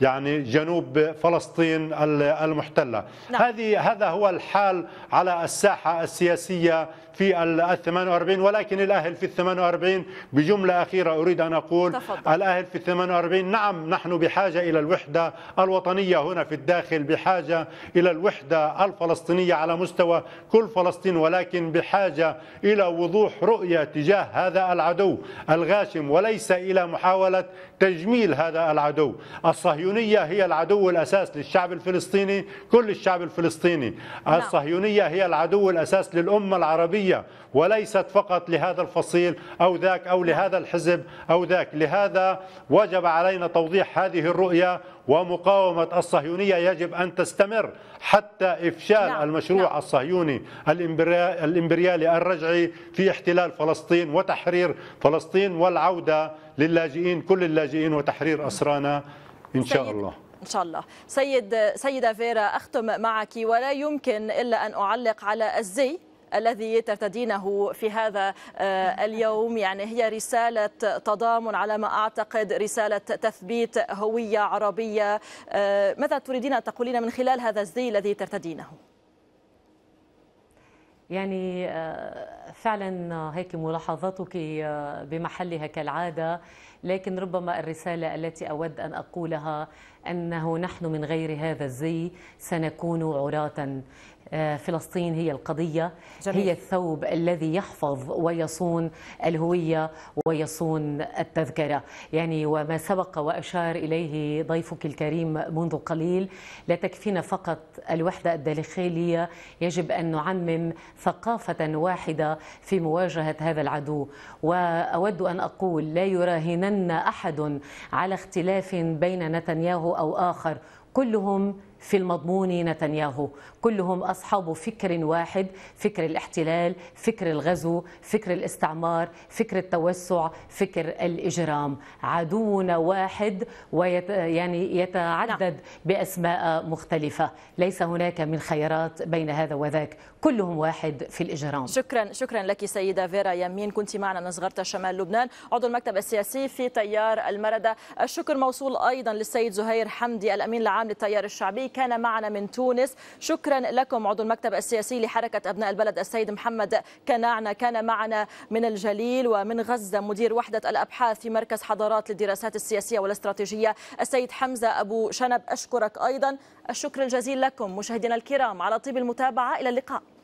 يعني جنوب فلسطين المحتلة نعم. هذه هذا هو الحال على الساحة السياسية في ال 48 ولكن الاهل في ال 48 بجمله اخيره اريد ان اقول تفضل. الاهل في ال 48 نعم نحن بحاجه الى الوحده الوطنيه هنا في الداخل بحاجه الى الوحده الفلسطينيه على مستوى كل فلسطين ولكن بحاجه الى وضوح رؤيه تجاه هذا العدو الغاشم وليس الى محاوله تجميل هذا العدو الصهيونيه هي العدو الاساس للشعب الفلسطيني كل الشعب الفلسطيني نعم. الصهيونيه هي العدو الاساس للامه العربيه السياسية وليست فقط لهذا الفصيل أو ذاك أو لهذا الحزب أو ذاك لهذا وجب علينا توضيح هذه الرؤية ومقاومة الصهيونية يجب أن تستمر حتى إفشال لا. نعم، المشروع لا. نعم. الصهيوني الإمبريالي الرجعي في احتلال فلسطين وتحرير فلسطين والعودة للاجئين كل اللاجئين وتحرير أسرانا إن شاء الله إن شاء الله سيد سيدة فيرا أختم معك ولا يمكن إلا أن أعلق على الزي الذي ترتدينه في هذا آه، اليوم يعني هي رسالة تضامن على ما أعتقد رسالة تثبيت هوية عربية آه، ماذا تريدين أن تقولين من خلال هذا الزي الذي ترتدينه؟ يعني آه، فعلا هيك ملاحظاتك بمحلها كالعادة لكن ربما الرسالة التي أود أن أقولها أنه نحن من غير هذا الزي سنكون عراة آه، فلسطين هي القضية جميل. هي الثوب الذي يحفظ ويصون الهوية ويصون التذكرة يعني وما سبق وأشار إليه ضيفك الكريم منذ قليل لا تكفينا فقط الوحدة الداخلية يجب أن نعمم ثقافة واحدة في مواجهة هذا العدو وأود أن أقول لا يراهنن أحد على اختلاف بين نتنياهو أو آخر كلهم في المضمون نتنياهو كلهم أصحاب فكر واحد فكر الاحتلال فكر الغزو فكر الاستعمار فكر التوسع فكر الإجرام عدونا واحد ويت يعني يتعدد نعم. بأسماء مختلفة ليس هناك من خيارات بين هذا وذاك كلهم واحد في الإجرام شكرا شكرا لك سيدة فيرا يمين كنت معنا من صغرتا شمال لبنان عضو المكتب السياسي في تيار المردة الشكر موصول أيضا للسيد زهير حمدي الأمين العام للتيار الشعبي كان معنا من تونس شكرا لكم عضو المكتب السياسي لحركة أبناء البلد السيد محمد كناعنا كان معنا من الجليل ومن غزة مدير وحدة الأبحاث في مركز حضارات للدراسات السياسية والاستراتيجية السيد حمزة أبو شنب أشكرك أيضا الشكر الجزيل لكم مشاهدينا الكرام على طيب المتابعة إلى اللقاء